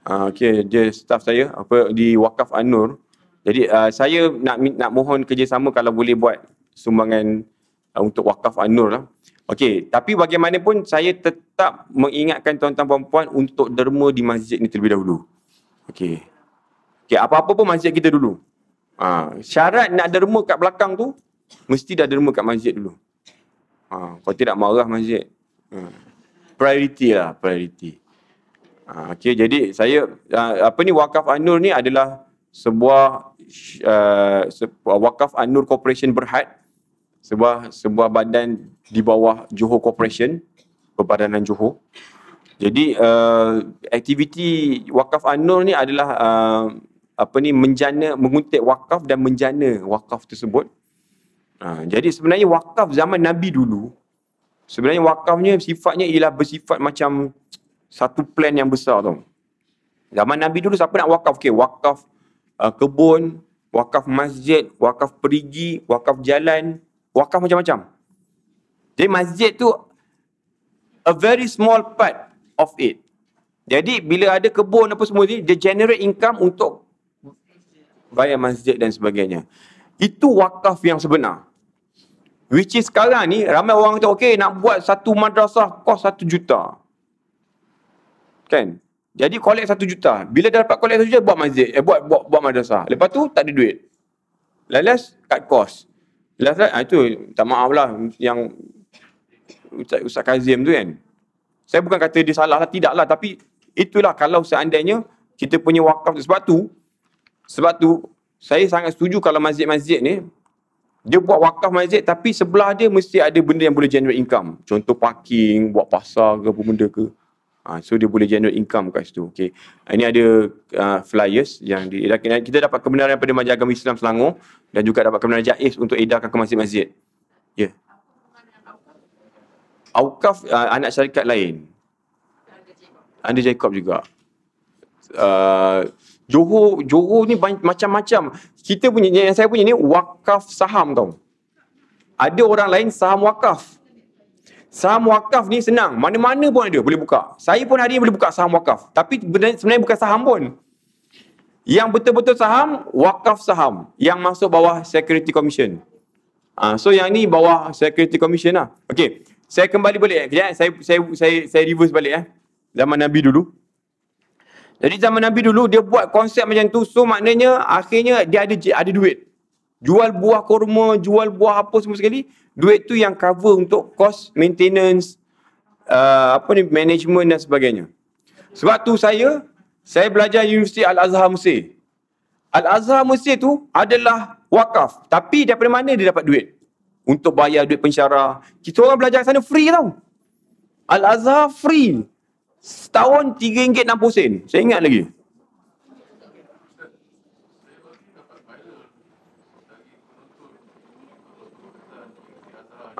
Uh, okay, dia staff saya apa di Wakaf An-Nur. Jadi, uh, saya nak nak mohon kerjasama kalau boleh buat sumbangan uh, untuk Wakaf An-Nur lah. Okey, tapi bagaimanapun saya tetap mengingatkan tuan-tuan puan untuk derma di masjid ni terlebih dahulu. Okay. Okay, apa-apa pun masjid kita dulu. Ha, syarat nak derma kat belakang tu, mesti dah derma kat masjid dulu. Ha, kalau tidak marah masjid. Ha, priority lah, priority. Ha, okay, jadi saya, ha, apa ni wakaf anur ni adalah sebuah, uh, sebuah wakaf anur corporation berhad. Sebuah sebuah badan di bawah Johor Corporation. Perbadanan Johor. Jadi, uh, aktiviti wakaf anur ni adalah uh, apa ni menjana menguntit wakaf dan menjana wakaf tersebut. Ha, jadi sebenarnya wakaf zaman Nabi dulu sebenarnya wakafnya sifatnya ialah bersifat macam satu plan yang besar tu. Zaman Nabi dulu siapa nak wakaf? Okey, wakaf uh, kebun, wakaf masjid, wakaf perigi, wakaf jalan, wakaf macam-macam. Jadi masjid tu a very small part of it. Jadi bila ada kebun apa semua ni, dia generate income untuk Bayar masjid dan sebagainya. Itu wakaf yang sebenar. Which is sekarang ni, ramai orang kata, okay, nak buat satu madrasah kos satu juta. Kan? Jadi, kolek satu juta. Bila dah dapat kolek satu juta, buat masjid. Eh, buat, buat, buat madrasah. Lepas tu, tak ada duit. lelas cut kos, lelas. ah, itu, tak maaf lah yang Ustaz, Ustaz Kazim tu kan. Saya bukan kata dia salah lah. Tidak lah. Tapi, itulah kalau seandainya kita punya wakaf. Sebab tu, sebab tu saya sangat setuju kalau masjid-masjid ni dia buat wakaf masjid tapi sebelah dia mesti ada benda yang boleh generate income. Contoh parking, buat pasar ke apa benda ke. Ha, so dia boleh generate income kat situ. Okay. Ha, ini ada uh, flyers yang di, kita dapat kebenaran daripada Majlis Agama Islam Selangor dan juga dapat kebenaran jais untuk edarkan ke masjid-masjid. Ya. Yeah. Aukaf uh, ha, anak syarikat lain. Anda Jacob juga. Uh, Johor Johor ni macam-macam. Kita punya yang saya punya ni wakaf saham tau. Ada orang lain saham wakaf. Saham wakaf ni senang. Mana-mana pun ada boleh buka. Saya pun hari ni boleh buka saham wakaf. Tapi sebenarnya bukan saham pun. Yang betul-betul saham, wakaf saham. Yang masuk bawah security commission. Ha, so yang ni bawah security commission lah. Okay. Saya kembali balik. Eh. Saya, saya, saya, saya reverse balik. Eh. Zaman Nabi dulu. Jadi zaman Nabi dulu dia buat konsep macam tu. So maknanya akhirnya dia ada ada duit. Jual buah kurma, jual buah apa semua sekali. Duit tu yang cover untuk cost maintenance, uh, apa ni management dan sebagainya. Sebab tu saya, saya belajar Universiti Al-Azhar Mesir. Al-Azhar Mesir tu adalah wakaf. Tapi daripada mana dia dapat duit? Untuk bayar duit pensyarah. Kita orang belajar sana free tau. Al-Azhar free. Setahun tiga ringgit RM3.60. Saya ingat lagi.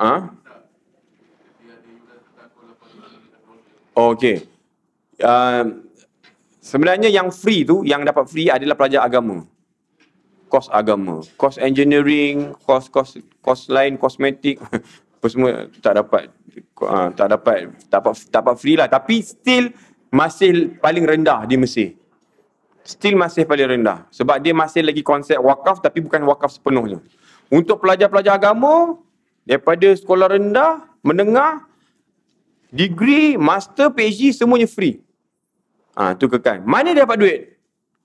Ah. Ha? Okey. Uh, sebenarnya yang free tu, yang dapat free adalah pelajar agama. Kos agama, kos engineering, kos kos kos lain, kosmetik, apa semua tak dapat uh, tak dapat tak dapat tak dapat free lah tapi still masih paling rendah di Mesir. Still masih paling rendah sebab dia masih lagi konsep wakaf tapi bukan wakaf sepenuhnya. Untuk pelajar-pelajar agama daripada sekolah rendah, menengah, degree, master, PhD semuanya free. ha, tu kekal. Mana dia dapat duit?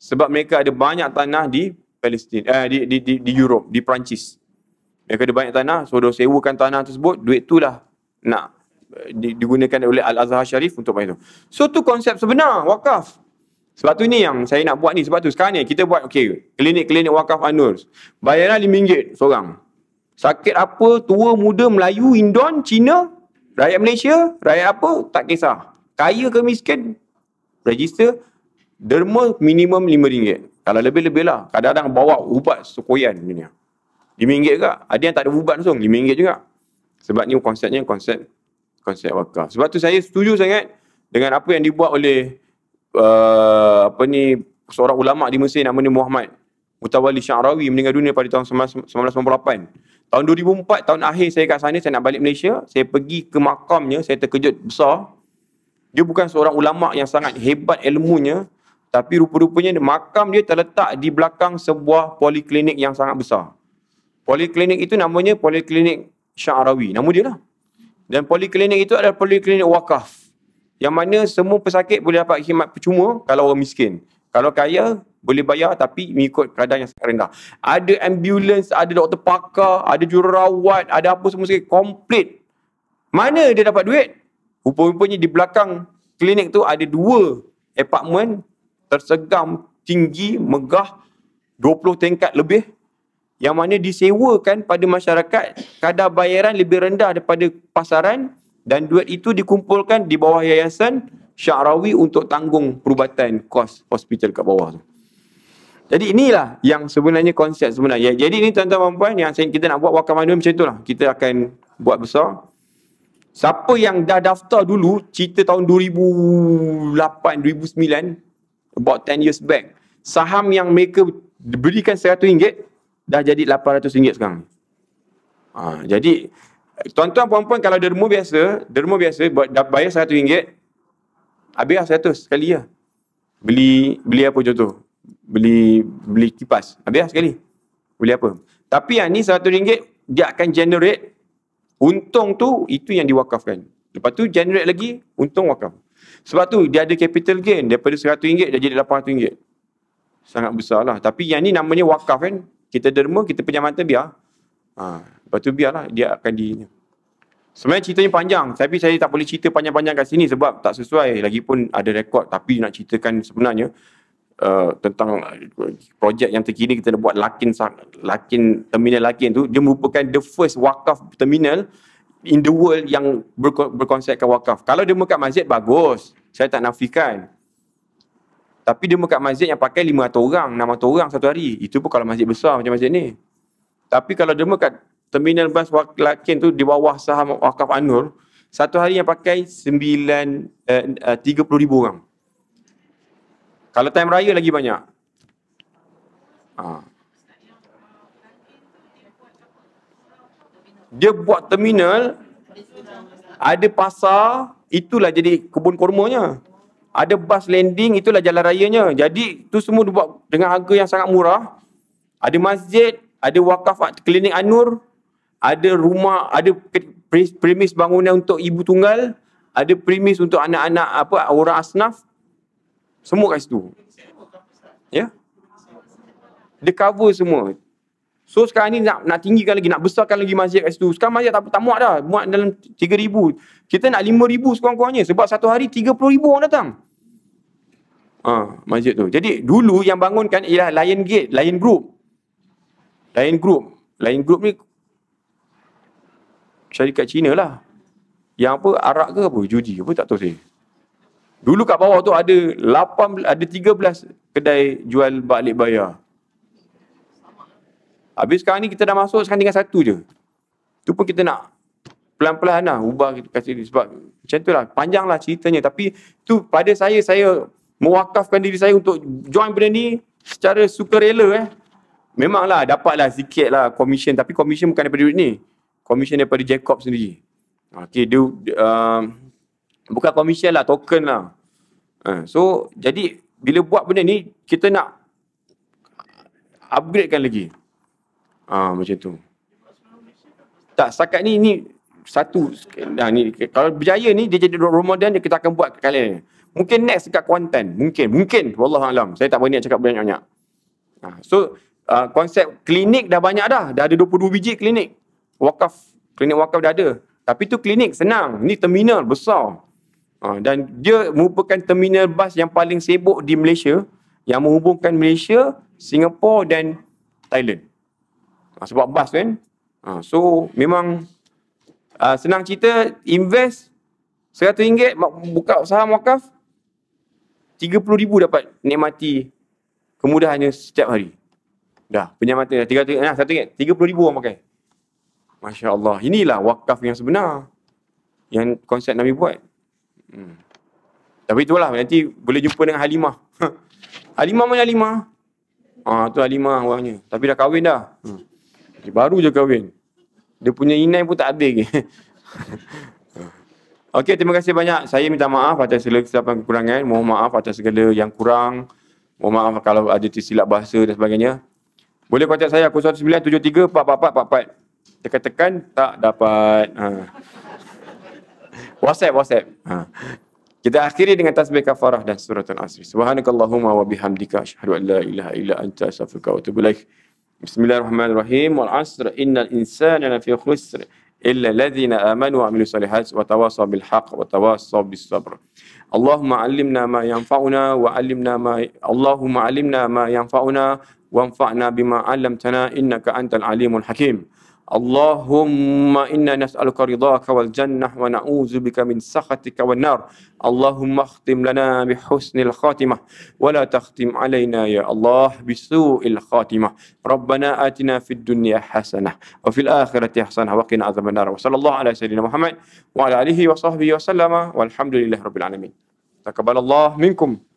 Sebab mereka ada banyak tanah di Palestin, eh, di, di, di, di Europe, di Perancis yang ada banyak tanah so dia sewakan tanah tersebut duit tu lah. nak eh, digunakan oleh Al-Azhar Sharif untuk macam tu. So tu konsep sebenar wakaf. Sebab tu ni yang saya nak buat ni. Sebab tu sekarang ni kita buat okay, klinik-klinik wakaf Anur. Bayaran RM5 seorang. Sakit apa, tua, muda, Melayu, Indon, Cina, rakyat Malaysia, rakyat apa, tak kisah. Kaya ke miskin, register, derma minimum RM5. Kalau lebih-lebih lah. Kadang-kadang bawa ubat sekoyan. Ni. RM5 juga. Ada ah, yang tak ada buban langsung, RM5 juga. Sebab ni konsepnya konsep konsep wakaf. Sebab tu saya setuju sangat dengan apa yang dibuat oleh uh, apa ni seorang ulama di Mesir nama ni Muhammad Mutawalli Syarawi meninggal dunia pada tahun 1998. Tahun 2004, tahun akhir saya kat sana, saya nak balik Malaysia, saya pergi ke makamnya, saya terkejut besar. Dia bukan seorang ulama yang sangat hebat ilmunya, tapi rupa-rupanya makam dia terletak di belakang sebuah poliklinik yang sangat besar. Poliklinik itu namanya Poliklinik Syarawi. Nama dia lah. Dan poliklinik itu adalah poliklinik wakaf. Yang mana semua pesakit boleh dapat khidmat percuma kalau orang miskin. Kalau kaya, boleh bayar tapi mengikut kadar yang sangat rendah. Ada ambulans, ada doktor pakar, ada jururawat, ada apa semua sekali. Komplit. Mana dia dapat duit? Rupa-rupanya di belakang klinik tu ada dua apartmen tersegam tinggi, megah, 20 tingkat lebih yang mana disewakan pada masyarakat kadar bayaran lebih rendah daripada pasaran dan duit itu dikumpulkan di bawah yayasan Syarawi untuk tanggung perubatan kos hospital kat bawah tu. Jadi inilah yang sebenarnya konsep sebenarnya. Jadi ini tuan-tuan dan puan yang kita nak buat wakaf mandiri macam itulah. Kita akan buat besar. Siapa yang dah daftar dulu cerita tahun 2008 2009 about 10 years back. Saham yang mereka berikan RM100 dah jadi RM800 sekarang. Ha, jadi tuan-tuan puan-puan kalau derma biasa, derma biasa dah bayar RM100 habis lah RM100 sekali ya. Beli beli apa contoh? Beli beli kipas. Habis lah sekali. Beli apa? Tapi yang ni RM100 dia akan generate untung tu itu yang diwakafkan. Lepas tu generate lagi untung wakaf. Sebab tu dia ada capital gain daripada RM100 dia jadi RM800. Sangat besar lah. Tapi yang ni namanya wakaf kan kita derma, kita pejam mata biar. Ha, lepas tu biarlah dia akan di Sebenarnya ceritanya panjang tapi saya tak boleh cerita panjang-panjang kat sini sebab tak sesuai lagipun ada rekod tapi nak ceritakan sebenarnya uh, tentang eh, projek yang terkini kita nak buat Lakin Lakin terminal Lakin tu dia merupakan the first wakaf terminal in the world yang berkonsepkan wakaf. Kalau dia dekat masjid bagus. Saya tak nafikan. Tapi dia buka masjid yang pakai 500 orang, 600 orang satu hari. Itu pun kalau masjid besar macam masjid ni. Tapi kalau dia buka terminal bus Lakin tu di bawah saham Wakaf Anur, satu hari yang pakai 9 eh, eh ribu orang. Kalau time raya lagi banyak. Ha. Dia buat terminal ada pasar, itulah jadi kebun kormonya ada bus landing itulah jalan rayanya. Jadi tu semua dibuat dengan harga yang sangat murah. Ada masjid, ada wakaf klinik Anur, ada rumah, ada premis bangunan untuk ibu tunggal, ada premis untuk anak-anak apa orang asnaf. Semua kat situ. Ya. Yeah? Dia cover semua. So sekarang ni nak, nak tinggikan lagi, nak besarkan lagi masjid kat situ. Sekarang masjid tak, tak muat dah. Muat dalam 3,000. Kita nak lima ribu sekurang-kurangnya. Sebab satu hari tiga puluh ribu orang datang. Ah, ha, masjid tu. Jadi dulu yang bangunkan ialah Lion Gate, Lion Group. Lion Group. Lion Group ni syarikat Cina lah. Yang apa, Arak ke apa? Judi apa? Tak tahu saya. Dulu kat bawah tu ada lapan, ada tiga belas kedai jual balik bayar. Habis sekarang ni kita dah masuk, sekarang tinggal satu je. Tu pun kita nak pelan-pelan lah ubah kasi ni sebab macam tu lah panjang lah ceritanya tapi tu pada saya saya mewakafkan diri saya untuk join benda ni secara sukarela eh memanglah dapatlah sikit lah komisen tapi komisen bukan daripada duit ni komisen daripada Jacob sendiri ok dia uh, bukan komisen lah token lah uh, so jadi bila buat benda ni kita nak upgradekan lagi uh, macam tu tak, setakat ni, ni satu dah ni kalau berjaya ni dia jadi Ramadan dia kita akan buat ke kalian ni. Mungkin next dekat Kuantan, mungkin mungkin wallahu alam. Saya tak berani nak cakap banyak-banyak. Ah so uh, konsep klinik dah banyak dah. Dah ada 22 biji klinik. Wakaf klinik wakaf dah ada. Tapi tu klinik senang. Ni terminal besar. Ha, dan dia merupakan terminal bas yang paling sibuk di Malaysia yang menghubungkan Malaysia, Singapura dan Thailand. Ha, sebab bas kan. Ha, so memang Uh, senang cerita, invest RM100, buka saham wakaf, RM30,000 dapat nikmati kemudahannya setiap hari. Dah, pinjam mata. RM100, nah, RM30,000 orang pakai. Masya Allah, inilah wakaf yang sebenar. Yang konsep Nabi buat. Hmm. Tapi itulah, nanti boleh jumpa dengan Halimah. Halimah mana Halimah? Ah, tu Halimah orangnya. Tapi dah kahwin dah. Hmm. Baru je kahwin. Dia punya inai pun tak ada lagi. Okey, terima kasih banyak. Saya minta maaf atas segala kesilapan kekurangan. Mohon maaf atas segala yang kurang. Mohon maaf kalau ada tersilap bahasa dan sebagainya. Boleh kontak saya 019-73-444-44. Tekan-tekan, tak dapat. Ha. WhatsApp, WhatsApp. Ha. Kita akhiri dengan tasbih kafarah dan surat asri Subhanakallahumma wa bihamdika. Asyadu an la ilaha illa anta syafiqa wa tubulaih. Bismillahirrahmanirrahim. Wal asr innal insana lafi khusr illa alladhina amanu wa amilus solihat wa tawassaw bil haqq wa tawassaw bis sabr. Allahumma allimna ma yanfa'una wa allimna ma Allahumma allimna ma yanfa'una wa anfa'na bima 'allamtana innaka antal alimul hakim. Allahumma inna nas'aluka ridhaka wal jannah wa na'udzu bika min sakhatika wan nar. Allahumma akhtim lana bi husnil khatimah wa la takhtim alaina ya Allah bi su'il khatimah. Rabbana atina fid dunya hasanah wa fil akhirati hasanah wa qina azaban nar. Wa sallallahu ala sayyidina Muhammad wa ala alihi wa sahbihi wa sallama walhamdulillahirabbil alamin. Taqabbalallahu minkum